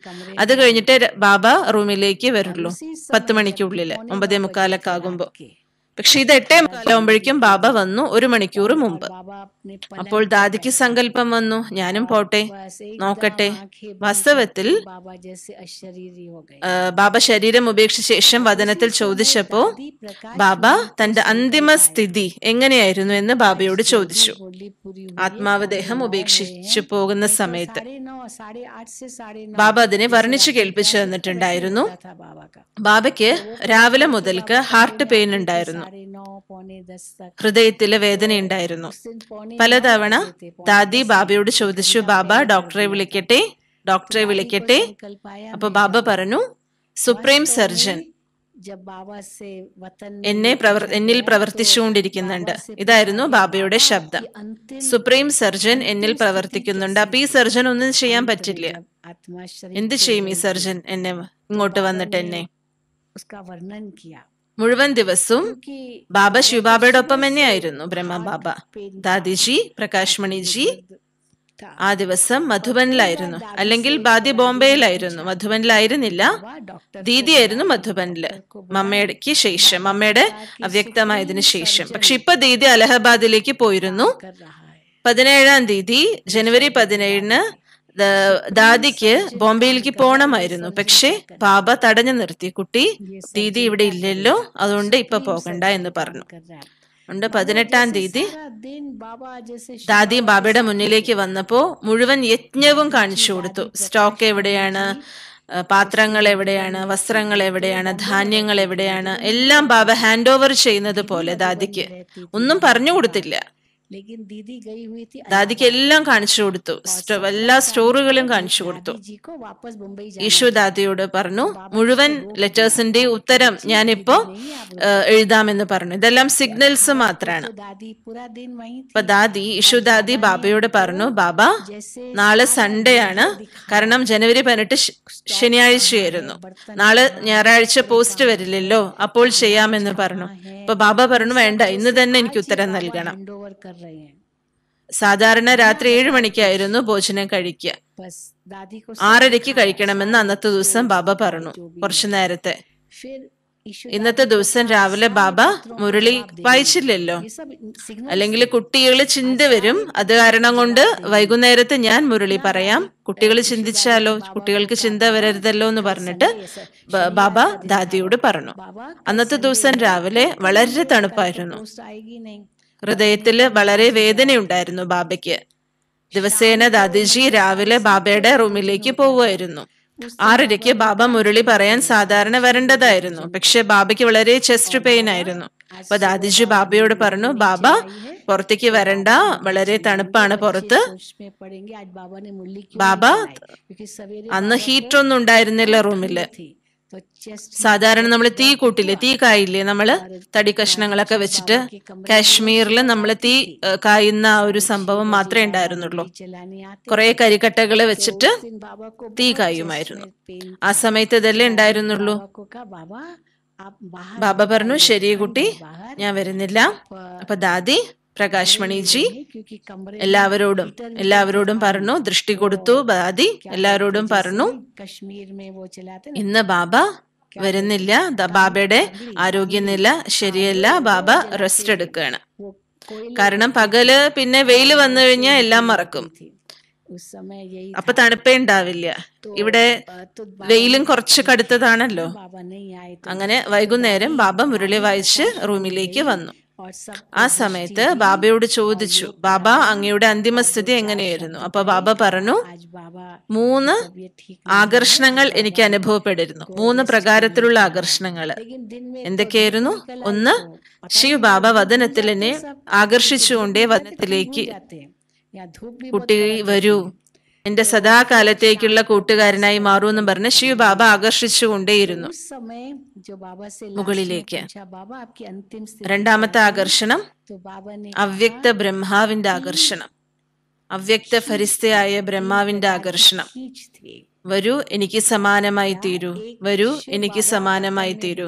Speaker 2: അത് കഴിഞ്ഞിട്ട് ബാബ റൂമിലേക്ക് വരുള്ളൂ പത്ത് മണിക്കുള്ളിൽ ഒമ്പതേ മുക്കാലൊക്കെ ആകുമ്പോ പക്ഷെ ഇത് എട്ടേ കാലാകുമ്പോഴേക്കും ബാബ വന്നു ഒരു മണിക്കൂർ മുമ്പ് അപ്പോൾ ദാദിക്ക് സങ്കല്പം വന്നു ഞാനും പോട്ടെ നോക്കട്ടെ വാസ്തവത്തിൽ ബാബ ശരീരം ഉപേക്ഷിച്ച ശേഷം വചനത്തിൽ ചോദിച്ചപ്പോ ബാബ തന്റെ അന്തിമ സ്ഥിതി എങ്ങനെയായിരുന്നു എന്ന് ബാബയോട് ചോദിച്ചു ആത്മാവ് ദേഹം ഉപേക്ഷിച്ചു പോകുന്ന സമയത്ത് ബാബ അതിനെ വർണ്ണിച്ചു കേൾപ്പിച്ചു തന്നിട്ടുണ്ടായിരുന്നു ബാബയ്ക്ക് രാവിലെ മുതൽക്ക് ഹാർട്ട് പെയിൻ ഉണ്ടായിരുന്നു ഹൃദയത്തിലെ വേദനയുണ്ടായിരുന്നു പലതവണ ദാദി ബാബയോട് ചോദിച്ചു ബാബ ഡോക്ടറെ വിളിക്കട്ടെ ഡോക്ടറെ വിളിക്കട്ടെ അപ്പൊ ബാബ പറഞ്ഞു സുപ്രീം സർജൻ എന്നെ പ്രവർ എന്നിൽ പ്രവർത്തിച്ചുകൊണ്ടിരിക്കുന്നുണ്ട് ഇതായിരുന്നു ബാബയുടെ ശബ്ദം സുപ്രീം സർജൻ എന്നിൽ പ്രവർത്തിക്കുന്നുണ്ട് അപ്പൊ ഈ സർജൻ ഒന്നും ചെയ്യാൻ പറ്റില്ല എന്ത് ചെയ്യും ഈ സർജൻ എന്നെ ഇങ്ങോട്ട് വന്നിട്ട് എന്നെ മുഴുവൻ ദിവസവും ബാബ ശിവബാബയുടെ ഒപ്പം തന്നെയായിരുന്നു ബാബ ദാദിജി പ്രകാശ് മണിജി ആ ദിവസം മധുബനിലായിരുന്നു അല്ലെങ്കിൽ ബാദി ബോംബെയിലായിരുന്നു മധുബനിലായിരുന്നില്ല ദീദിയായിരുന്നു മധുബനില് മമ്മയുടെക്ക് ശേഷം മമ്മയുടെ അവ്യക്തമായതിനു ശേഷം പക്ഷെ ഇപ്പൊ ദീദി അലഹബാദിലേക്ക് പോയിരുന്നു പതിനേഴാം തീയതി ജനുവരി പതിനേഴിന് ദാദിക്ക് ബോംബെയിലേക്ക് പോകണമായിരുന്നു പക്ഷേ പാപ തടഞ്ഞു നിർത്തി കുട്ടി ദീദി ഇവിടെ ഇല്ലല്ലോ അതുകൊണ്ട് ഇപ്പൊ പോകണ്ട എന്ന് പറഞ്ഞു ഉണ്ട് പതിനെട്ടാം തീയതി
Speaker 1: ദാദിയും ബാബയുടെ മുന്നിലേക്ക്
Speaker 2: വന്നപ്പോ മുഴുവൻ യജ്ഞവും കാണിച്ചു കൊടുത്തു സ്റ്റോക്ക് എവിടെയാണ് പാത്രങ്ങൾ എവിടെയാണ് വസ്ത്രങ്ങൾ എവിടെയാണ് ധാന്യങ്ങൾ എവിടെയാണ് എല്ലാം ബാബ ഹാൻഡ് ഓവർ ചെയ്യുന്നത് പോലെ ദാദിക്ക് ഒന്നും പറഞ്ഞു കൊടുത്തില്ല ദാദിക്ക് എല്ലാം കാണിച്ചു കൊടുത്തു എല്ലാ സ്റ്റോറുകളും കാണിച്ചു കൊടുത്തു ഈശോ ദാദിയോട് പറഞ്ഞു മുഴുവൻ ലെറ്റേഴ്സിന്റെ ഉത്തരം ഞാനിപ്പോ എഴുതാമെന്ന് പറഞ്ഞു ഇതെല്ലാം സിഗ്നൽസ് മാത്രമാണ് അപ്പൊ ദാദി ഈശോ ദാദി ബാബയോട് പറഞ്ഞു ബാബ നാളെ സൺഡേ ആണ് കാരണം ജനുവരി പതിനെട്ട് ശനിയാഴ്ചയായിരുന്നു നാളെ ഞായറാഴ്ച പോസ്റ്റ് വരില്ലല്ലോ അപ്പോൾ ചെയ്യാമെന്ന് പറഞ്ഞു അപ്പൊ ബാബ പറഞ്ഞു വേണ്ട ഇന്ന് തന്നെ എനിക്ക് ഉത്തരം നൽകണം സാധാരണ രാത്രി ഏഴ് മണിക്കായിരുന്നു ഭോജനം കഴിക്കുക ആറരയ്ക്ക് കഴിക്കണമെന്ന് അന്നത്തെ ദിവസം ബാബ പറഞ്ഞു കുറച്ചു നേരത്തെ ഇന്നത്തെ ദിവസം രാവിലെ ബാബ മുരളി വായിച്ചില്ലല്ലോ അല്ലെങ്കിൽ കുട്ടികൾ ചിന്ത വരും അത് കാരണം കൊണ്ട് വൈകുന്നേരത്തെ ഞാൻ മുരളി പറയാം കുട്ടികൾ ചിന്തിച്ചാലോ കുട്ടികൾക്ക് ചിന്ത വരരുതല്ലോ എന്ന് പറഞ്ഞിട്ട് ബാബ ദാദിയോട് പറഞ്ഞു അന്നത്തെ ദിവസം രാവിലെ വളരെ തണുപ്പായിരുന്നു ഹൃദയത്തിൽ വളരെ വേദനയുണ്ടായിരുന്നു ബാബയ്ക്ക് ദിവസേന ദാദിജി രാവിലെ ബാബയുടെ റൂമിലേക്ക് പോവുമായിരുന്നു ആറരയ്ക്ക് ബാബ മുരളി പറയാൻ സാധാരണ വരേണ്ടതായിരുന്നു പക്ഷെ ബാബയ്ക്ക് വളരെ ചെസ്റ്റ് പെയിൻ ആയിരുന്നു അപ്പൊ ദാദിജി ബാബയോട് പറഞ്ഞു ബാബ പുറത്തേക്ക് വരണ്ട വളരെ തണുപ്പാണ് പുറത്ത്
Speaker 1: ബാബ അന്ന് ഹീറ്റൊന്നും
Speaker 2: ഉണ്ടായിരുന്നില്ല റൂമില് സാധാരണ നമ്മൾ തീ കൂട്ടില്ലേ തീ കായില്ലേ നമ്മൾ തടി കഷ്ണങ്ങളൊക്കെ വെച്ചിട്ട് കാശ്മീരിൽ നമ്മൾ തീ കായുന്ന ഒരു സംഭവം മാത്രമേ ഉണ്ടായിരുന്നുള്ളൂ കുറെ കരിക്കട്ടകൾ വെച്ചിട്ട് തീ കായുമായിരുന്നു ആ സമയത്ത് ഇതല്ലേ ഉണ്ടായിരുന്നുള്ളൂ ബാബ പറഞ്ഞു ശരി കുട്ടി ഞാൻ വരുന്നില്ല അപ്പൊ ദാദി പ്രകാശ് മണിജി
Speaker 1: എല്ലാവരോടും
Speaker 2: എല്ലാവരോടും പറഞ്ഞു ദൃഷ്ടി കൊടുത്തു ബാദി എല്ലാവരോടും പറഞ്ഞു ഇന്ന് ബാബ വരുന്നില്ല ബാബയുടെ ആരോഗ്യനില ശരിയല്ല ബാബ റെസ്റ്റ് എടുക്കുകയാണ് കാരണം പകല് പിന്നെ വെയില് വന്നു കഴിഞ്ഞാൽ എല്ലാം മറക്കും അപ്പൊ തണുപ്പേ ഉണ്ടാവില്ല ഇവിടെ വെയിലും കുറച്ച് കടുത്തതാണല്ലോ അങ്ങനെ വൈകുന്നേരം ബാബ മുരളി വായിച്ച് റൂമിലേക്ക് വന്നു ആ സമയത്ത് ബാബയോട് ചോദിച്ചു ബാബ അങ്ങയുടെ അന്തിമസ്ഥിതി എങ്ങനെയായിരുന്നു അപ്പൊ ബാബ പറഞ്ഞു മൂന്ന് ആകർഷണങ്ങൾ എനിക്ക് അനുഭവപ്പെട്ടിരുന്നു മൂന്ന് പ്രകാരത്തിലുള്ള ആകർഷണങ്ങൾ എന്തൊക്കെയായിരുന്നു ഒന്ന് ശിവ് ബാബ വതനത്തിൽ എന്നെ ആകർഷിച്ചുകൊണ്ടേ വദനത്തിലേക്ക് കുട്ടി വരൂ എന്റെ സദാകാലത്തേക്കുള്ള കൂട്ടുകാരനായി മാറുമെന്നും പറഞ്ഞ് ശിവ ബാബ ആകർഷിച്ചുകൊണ്ടേയിരുന്നു
Speaker 1: മുകളിലേക്ക് രണ്ടാമത്തെ ആകർഷണം അവ്യക്ത ബ്രഹ്മാവിന്റെ ആകർഷണം
Speaker 2: അവ്യക്ത ഫരിസ്തയായ ബ്രഹ്മാവിന്റെ ആകർഷണം വരൂ എനിക്ക് സമാനമായി തീരൂ വരൂ എനിക്ക് സമാനമായി തീരൂ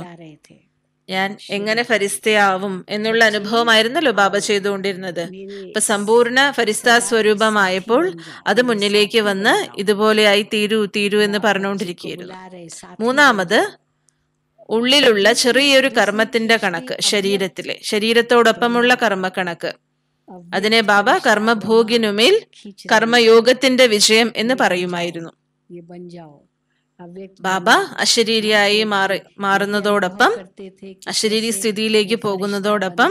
Speaker 2: ഞാൻ എങ്ങനെ ഫരിസ്തയാവും എന്നുള്ള അനുഭവമായിരുന്നല്ലോ ബാബ ചെയ്തുകൊണ്ടിരുന്നത് അപ്പൊ സമ്പൂർണ്ണ ഫരിസ്ത സ്വരൂപമായപ്പോൾ അത് മുന്നിലേക്ക് വന്ന് ഇതുപോലെയായി തീരൂ തീരൂ എന്ന് പറഞ്ഞുകൊണ്ടിരിക്കുകയായിരുന്നു മൂന്നാമത് ഉള്ളിലുള്ള ചെറിയൊരു കർമ്മത്തിന്റെ കണക്ക് ശരീരത്തിലെ ശരീരത്തോടൊപ്പമുള്ള കർമ്മക്കണക്ക് അതിനെ ബാബ കർമ്മഭോഗിനുമേൽ കർമ്മയോഗത്തിന്റെ വിജയം എന്ന് പറയുമായിരുന്നു ബാബ അശരീരിയായി മാറി മാറുന്നതോടൊപ്പം അശരീരി സ്ഥിതിയിലേക്ക് പോകുന്നതോടൊപ്പം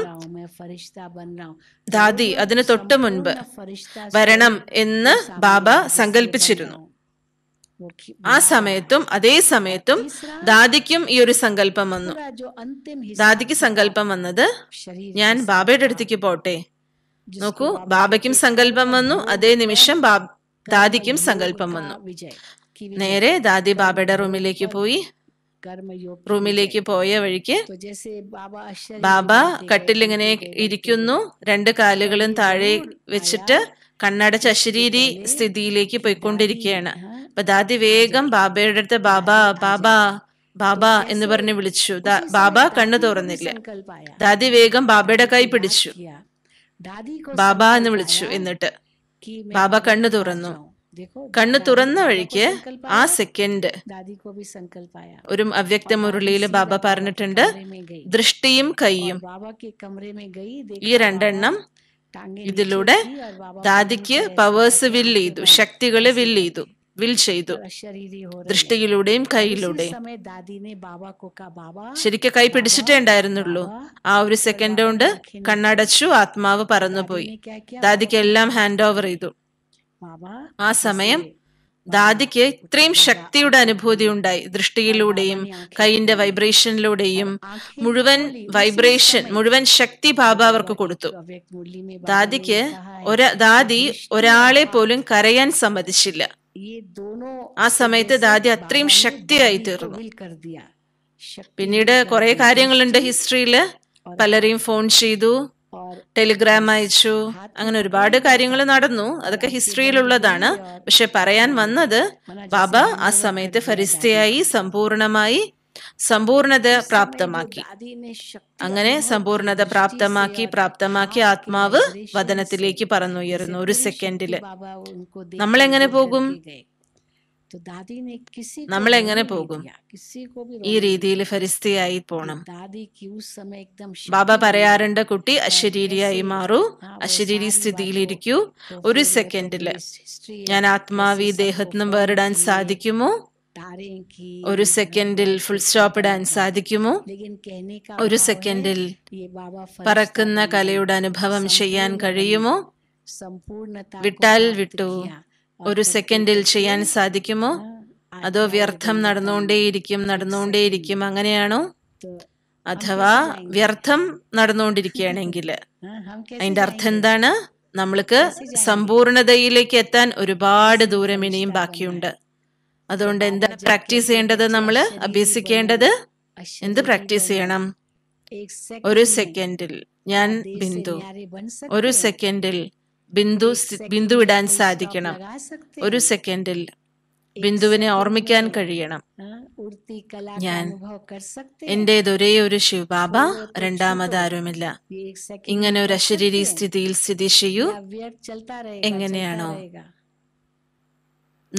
Speaker 2: ദാദി അതിന് തൊട്ട് മുൻപ് വരണം എന്ന് ബാബ സങ്കല്പിച്ചിരുന്നു ആ സമയത്തും അതേ സമയത്തും ദാദിക്കും ഈ ഒരു സങ്കല്പം വന്നു ദാദിക്ക് സങ്കല്പം വന്നത് ഞാൻ ബാബയുടെ അടുത്തേക്ക് പോട്ടെ നോക്കൂ ബാബയ്ക്കും സങ്കല്പം വന്നു അതേ നിമിഷം ദാദിക്കും സങ്കല്പം വന്നു നേരെ ദാദി ബാബയുടെ റൂമിലേക്ക് പോയി റൂമിലേക്ക് പോയ വഴിക്ക് ബാബ കട്ടിലിങ്ങനെ ഇരിക്കുന്നു രണ്ട് കാലുകളും താഴെ വെച്ചിട്ട് കണ്ണട ചശരീരി സ്ഥിതിയിലേക്ക് പോയിക്കൊണ്ടിരിക്കുകയാണ് അപ്പൊ ദാദി വേഗം ബാബയുടെ അടുത്ത് ബാബ ബാബ ബാബ എന്ന് പറഞ്ഞ് വിളിച്ചു ബാബ കണ്ണു തുറന്നില്ല ദാദി വേഗം ബാബയുടെ കൈ പിടിച്ചു ബാബ എന്ന് വിളിച്ചു എന്നിട്ട് ബാബ കണ്ണു തുറന്നു കണ്ണു തുറന്ന വഴിക്ക് ആ സെക്കൻഡ് ഒരു അവ്യക്ത മുരളിയില് ബാബ പറഞ്ഞിട്ടുണ്ട് ദൃഷ്ടിയും കൈയും ഈ രണ്ടെണ്ണം ഇതിലൂടെ ദാദിക്ക് പവേഴ്സ് വിൽ ചെയ്തു ശക്തികളെ വിൽ ചെയ്തു വിൽ ചെയ്തു ദൃഷ്ടിയിലൂടെയും കൈയിലൂടെയും ശരിക്കും കൈ പിടിച്ചിട്ടേ ഉണ്ടായിരുന്നുള്ളൂ ആ ഒരു സെക്കൻഡ് കൊണ്ട് കണ്ണടച്ചു ആത്മാവ് പറന്നുപോയി ദാദിക്ക് എല്ലാം ഹാൻഡ് ഓവർ ചെയ്തു ആ സമയം ദാദിക്ക് ഇത്രയും ശക്തിയുടെ അനുഭൂതി ഉണ്ടായി ദൃഷ്ടിയിലൂടെയും കൈയിന്റെ വൈബ്രേഷനിലൂടെയും മുഴുവൻ വൈബ്രേഷൻ മുഴുവൻ ശക്തി ബാബ അവർക്ക് കൊടുത്തു ദാദിക്ക് ഒരാ ദാദി ഒരാളെ പോലും കരയാൻ സമ്മതിച്ചില്ല ആ സമയത്ത് ദാദി അത്രയും ശക്തിയായി തീർന്നു പിന്നീട് കുറെ കാര്യങ്ങളുണ്ട് ഹിസ്റ്ററിയില് പലരെയും ഫോൺ ചെയ്തു ടെലിഗ്രാം അയച്ചു അങ്ങനെ ഒരുപാട് കാര്യങ്ങൾ നടന്നു അതൊക്കെ ഹിസ്റ്ററിയിലുള്ളതാണ് പക്ഷെ പറയാൻ വന്നത് ബാബ ആ സമയത്ത് ഫരിസ്തയായി സമ്പൂർണമായി സമ്പൂർണത പ്രാപ്തമാക്കി അങ്ങനെ സമ്പൂർണത പ്രാപ്തമാക്കി പ്രാപ്തമാക്കി ആത്മാവ് വതനത്തിലേക്ക് പറന്നുയരുന്നു ഒരു സെക്കൻഡില്
Speaker 1: നമ്മൾ എങ്ങനെ പോകും നമ്മൾ എങ്ങനെ പോകും ഈ രീതിയിൽ ഫരിസ്തിയായി പോണം ബാബ പറയാറുണ്ട്
Speaker 2: കുട്ടി അശരീരിയായി മാറൂ അശരീരി സ്ഥിതിയിലിരിക്കൂ ഒരു സെക്കൻഡില് ഞാൻ ആത്മാവി ദേഹത്തിന് വേറിടാൻ സാധിക്കുമോ ഒരു സെക്കൻഡിൽ ഫുൾ സ്റ്റോപ്പ് ഇടാൻ സാധിക്കുമോ
Speaker 1: ഒരു സെക്കൻഡിൽ
Speaker 2: പറക്കുന്ന കലയുടെ അനുഭവം ചെയ്യാൻ കഴിയുമോ വിട്ടാൽ വിട്ടു ഒരു സെക്കൻഡിൽ ചെയ്യാൻ സാധിക്കുമോ അതോ വ്യർത്ഥം നടന്നുകൊണ്ടേയിരിക്കും നടന്നുകൊണ്ടേയിരിക്കും അങ്ങനെയാണോ അഥവാ വ്യർത്ഥം നടന്നുകൊണ്ടിരിക്കുകയാണെങ്കിൽ അതിന്റെ അർത്ഥം എന്താണ് നമ്മൾക്ക് സമ്പൂർണതയിലേക്ക് എത്താൻ ഒരുപാട് ദൂരം ഇനിയും ബാക്കിയുണ്ട് അതുകൊണ്ട് എന്താ പ്രാക്ടീസ് ചെയ്യേണ്ടത് നമ്മൾ അഭ്യസിക്കേണ്ടത് എന്ത് പ്രാക്ടീസ് ചെയ്യണം
Speaker 1: ഒരു സെക്കൻഡിൽ
Speaker 2: ഞാൻ ബിന്ദു ഒരു സെക്കൻഡിൽ ബിന്ദു ബിന്ദു ഇടാൻ സാധിക്കണം ഒരു സെക്കൻഡിൽ ബിന്ദുവിനെ ഓർമ്മിക്കാൻ കഴിയണം
Speaker 1: ഞാൻ ഒരേ
Speaker 2: ഒരു ശിവബാബ രണ്ടാമത് ആരുമില്ല
Speaker 1: ഇങ്ങനെ ഒരു അശരീരി
Speaker 2: സ്ഥിതിയിൽ സ്ഥിതി ചെയ്യൂ എങ്ങനെയാണോ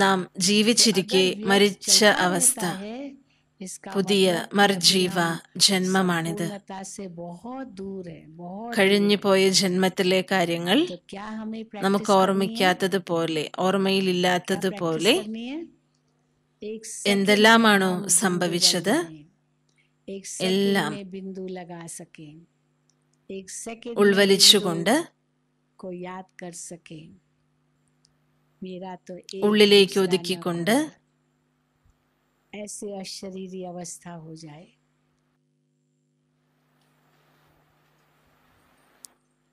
Speaker 2: നാം ജീവിച്ചിരിക്കെ മരിച്ച അവസ്ഥ
Speaker 1: പുതിയ മർജീവ ജന്മമാണിത് കഴിഞ്ഞുപോയ
Speaker 2: ജന്മത്തിലെ കാര്യങ്ങൾ നമുക്ക് ഓർമ്മിക്കാത്തത് പോലെ ഓർമ്മയിലില്ലാത്തത് പോലെ
Speaker 1: എന്തെല്ലാമാണോ സംഭവിച്ചത് എല്ലാം ഉൾവലിച്ചുകൊണ്ട് ഉള്ളിലേക്ക് ഒതുക്കിക്കൊണ്ട് ऐसे अशरीरी अवस्था हो जाए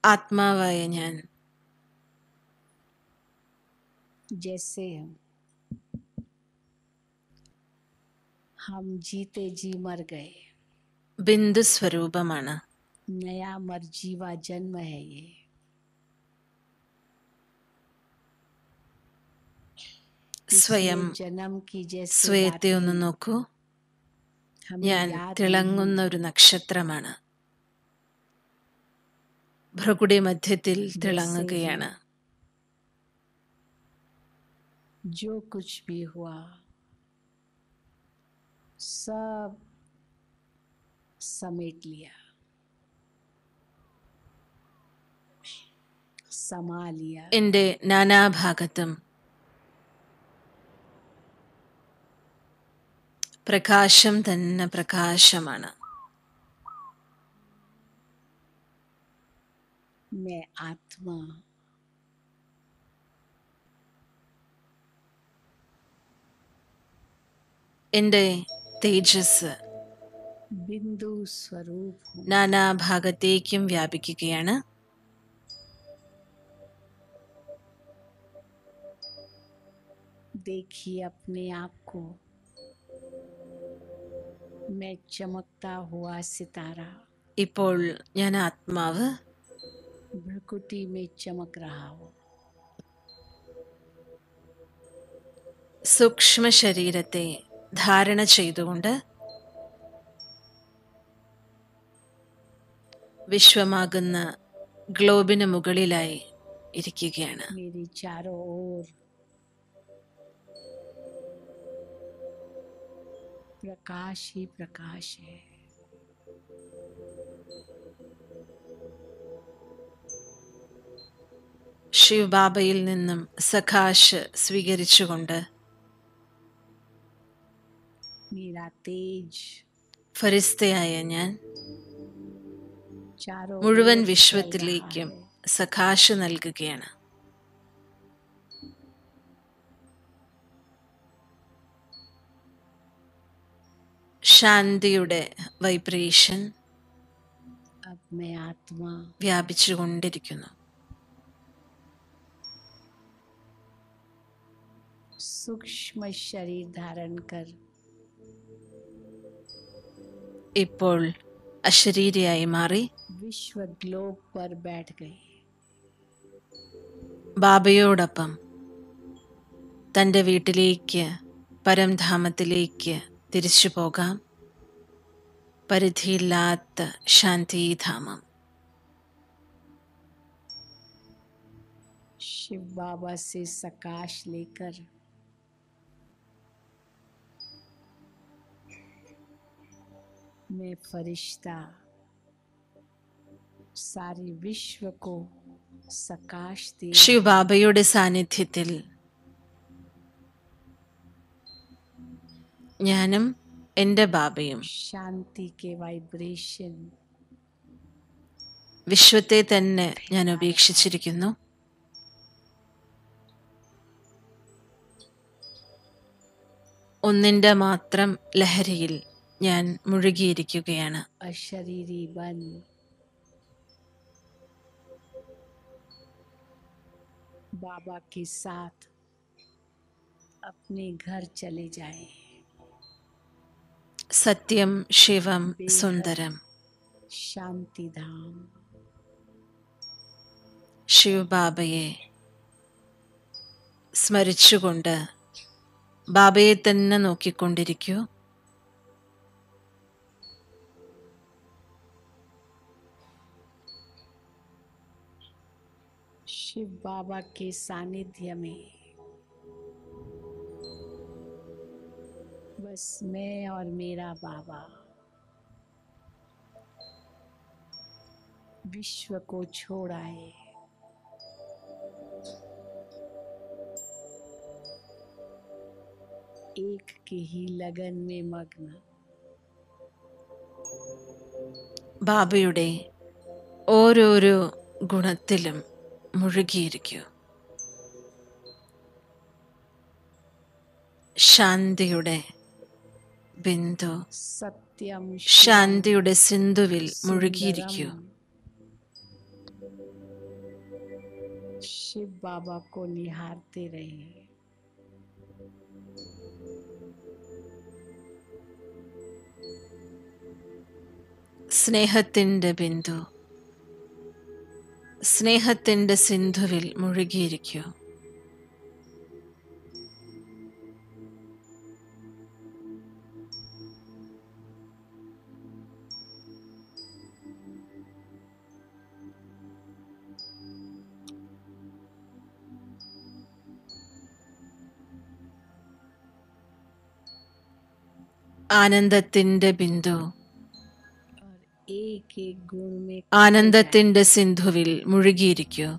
Speaker 2: आत्मा ज्ञान
Speaker 1: जैसे हम हम जीते जी मर गए
Speaker 2: बिंदु स्वरूप
Speaker 1: नया मर जीवा जन्म है ये സ്വയം സ്വയത്തെ
Speaker 2: ഒന്ന് നോക്കൂ ഞാൻ തിളങ്ങുന്ന ഒരു നക്ഷത്രമാണ് ഭ്രകുടെ മധ്യത്തിൽ തിളങ്ങുകയാണ് എന്റെ നാനാഭാഗത്തും प्रकाशम तन्ने प्रकाशम انا મે આત્મા ઇ んで તેજસ
Speaker 1: બિંદુ સ્વરૂપ
Speaker 2: नाना ભાગતેક્યમ व्यापीકે ક્યાના
Speaker 1: દેખીય અપને આપકો
Speaker 2: ഇപ്പോൾ ഞാൻ ആത്മാവ് സൂക്ഷ്മ ശരീരത്തെ ധാരണ ചെയ്തുകൊണ്ട് വിശ്വമാകുന്ന ഗ്ലോബിന് മുകളിലായി ഇരിക്കുകയാണ് प्रकाश ही प्रकाश है ശിവ് ബാബയിൽ നിന്നും സഖാഷ് സ്വീകരിച്ചുകൊണ്ട് ഫരിസ്തയായ ഞാൻ
Speaker 1: മുഴുവൻ വിശ്വത്തിലേക്കും
Speaker 2: സഖാഷ് നൽകുകയാണ് ശാന്തിയുടെ വൈബ്രേഷൻ വ്യാപിച്ചുകൊണ്ടിരിക്കുന്നു
Speaker 1: സൂക്ഷ്മ ശരീര ധാരൺ
Speaker 2: ഇപ്പോൾ അശരീരിയായി മാറി
Speaker 1: വിശ്വ ഗ്ലോബ്
Speaker 2: ബാബയോടൊപ്പം തൻ്റെ വീട്ടിലേക്ക് പരംധാമത്തിലേക്ക് തിരിച്ചു പോകാം പരിധിയില്ലാത്ത ശാന്തിധാമം
Speaker 1: शिव बाबा से सकाश लेकर मैं फरिश्ता सारी विश्व को सकाश
Speaker 2: दे शिव बाबा सानिध्य तिल ഞാനും എൻ്റെ ബാബയും
Speaker 1: ശാന്തി കെ വൈബ്രേഷൻ
Speaker 2: വിശ്വത്തെ തന്നെ ഞാൻ ഉപേക്ഷിച്ചിരിക്കുന്നു ഒന്നിൻ്റെ മാത്രം ലഹരിയിൽ ഞാൻ മുഴുകിയിരിക്കുകയാണ്
Speaker 1: ബാബാ കെ സാത്ത് अपने घर चले जाएं
Speaker 2: സത്യം ശിവം സുന്ദരം
Speaker 1: ശാന്തിധാം
Speaker 2: ശിവബാബയെ സ്മരിച്ചുകൊണ്ട് ബാബയെ തന്നെ നോക്കിക്കൊണ്ടിരിക്കൂ
Speaker 1: शिव बाबा के सानिध्य में बस मैं और मेरा बाबा विश्व को छोड़ आए एक के ही लगन में मग्न
Speaker 2: ബാബയുടെ ഓരോരോ ഗുണത്തിലും മുഴുകിയിരിക്കൂ ശാന്തിയുടെ ബിന്ദു
Speaker 1: ശാന്തിയുടെ
Speaker 2: സിന്ധുവിൽ മുഴുകിയിരിക്കൂ
Speaker 1: शिव बाबा को निहारते
Speaker 2: रहे ബിന്ദു സ്നേഹത്തിന്റെ സിന്ധുവിൽ മുഴുകിയിരിക്കൂ ആനന്ദത്തിന്റെ ബിന്ദു
Speaker 1: ആനന്ദത്തിന്റെ
Speaker 2: സിന്ധുവിൽ മുഴുകിയിരിക്കൂ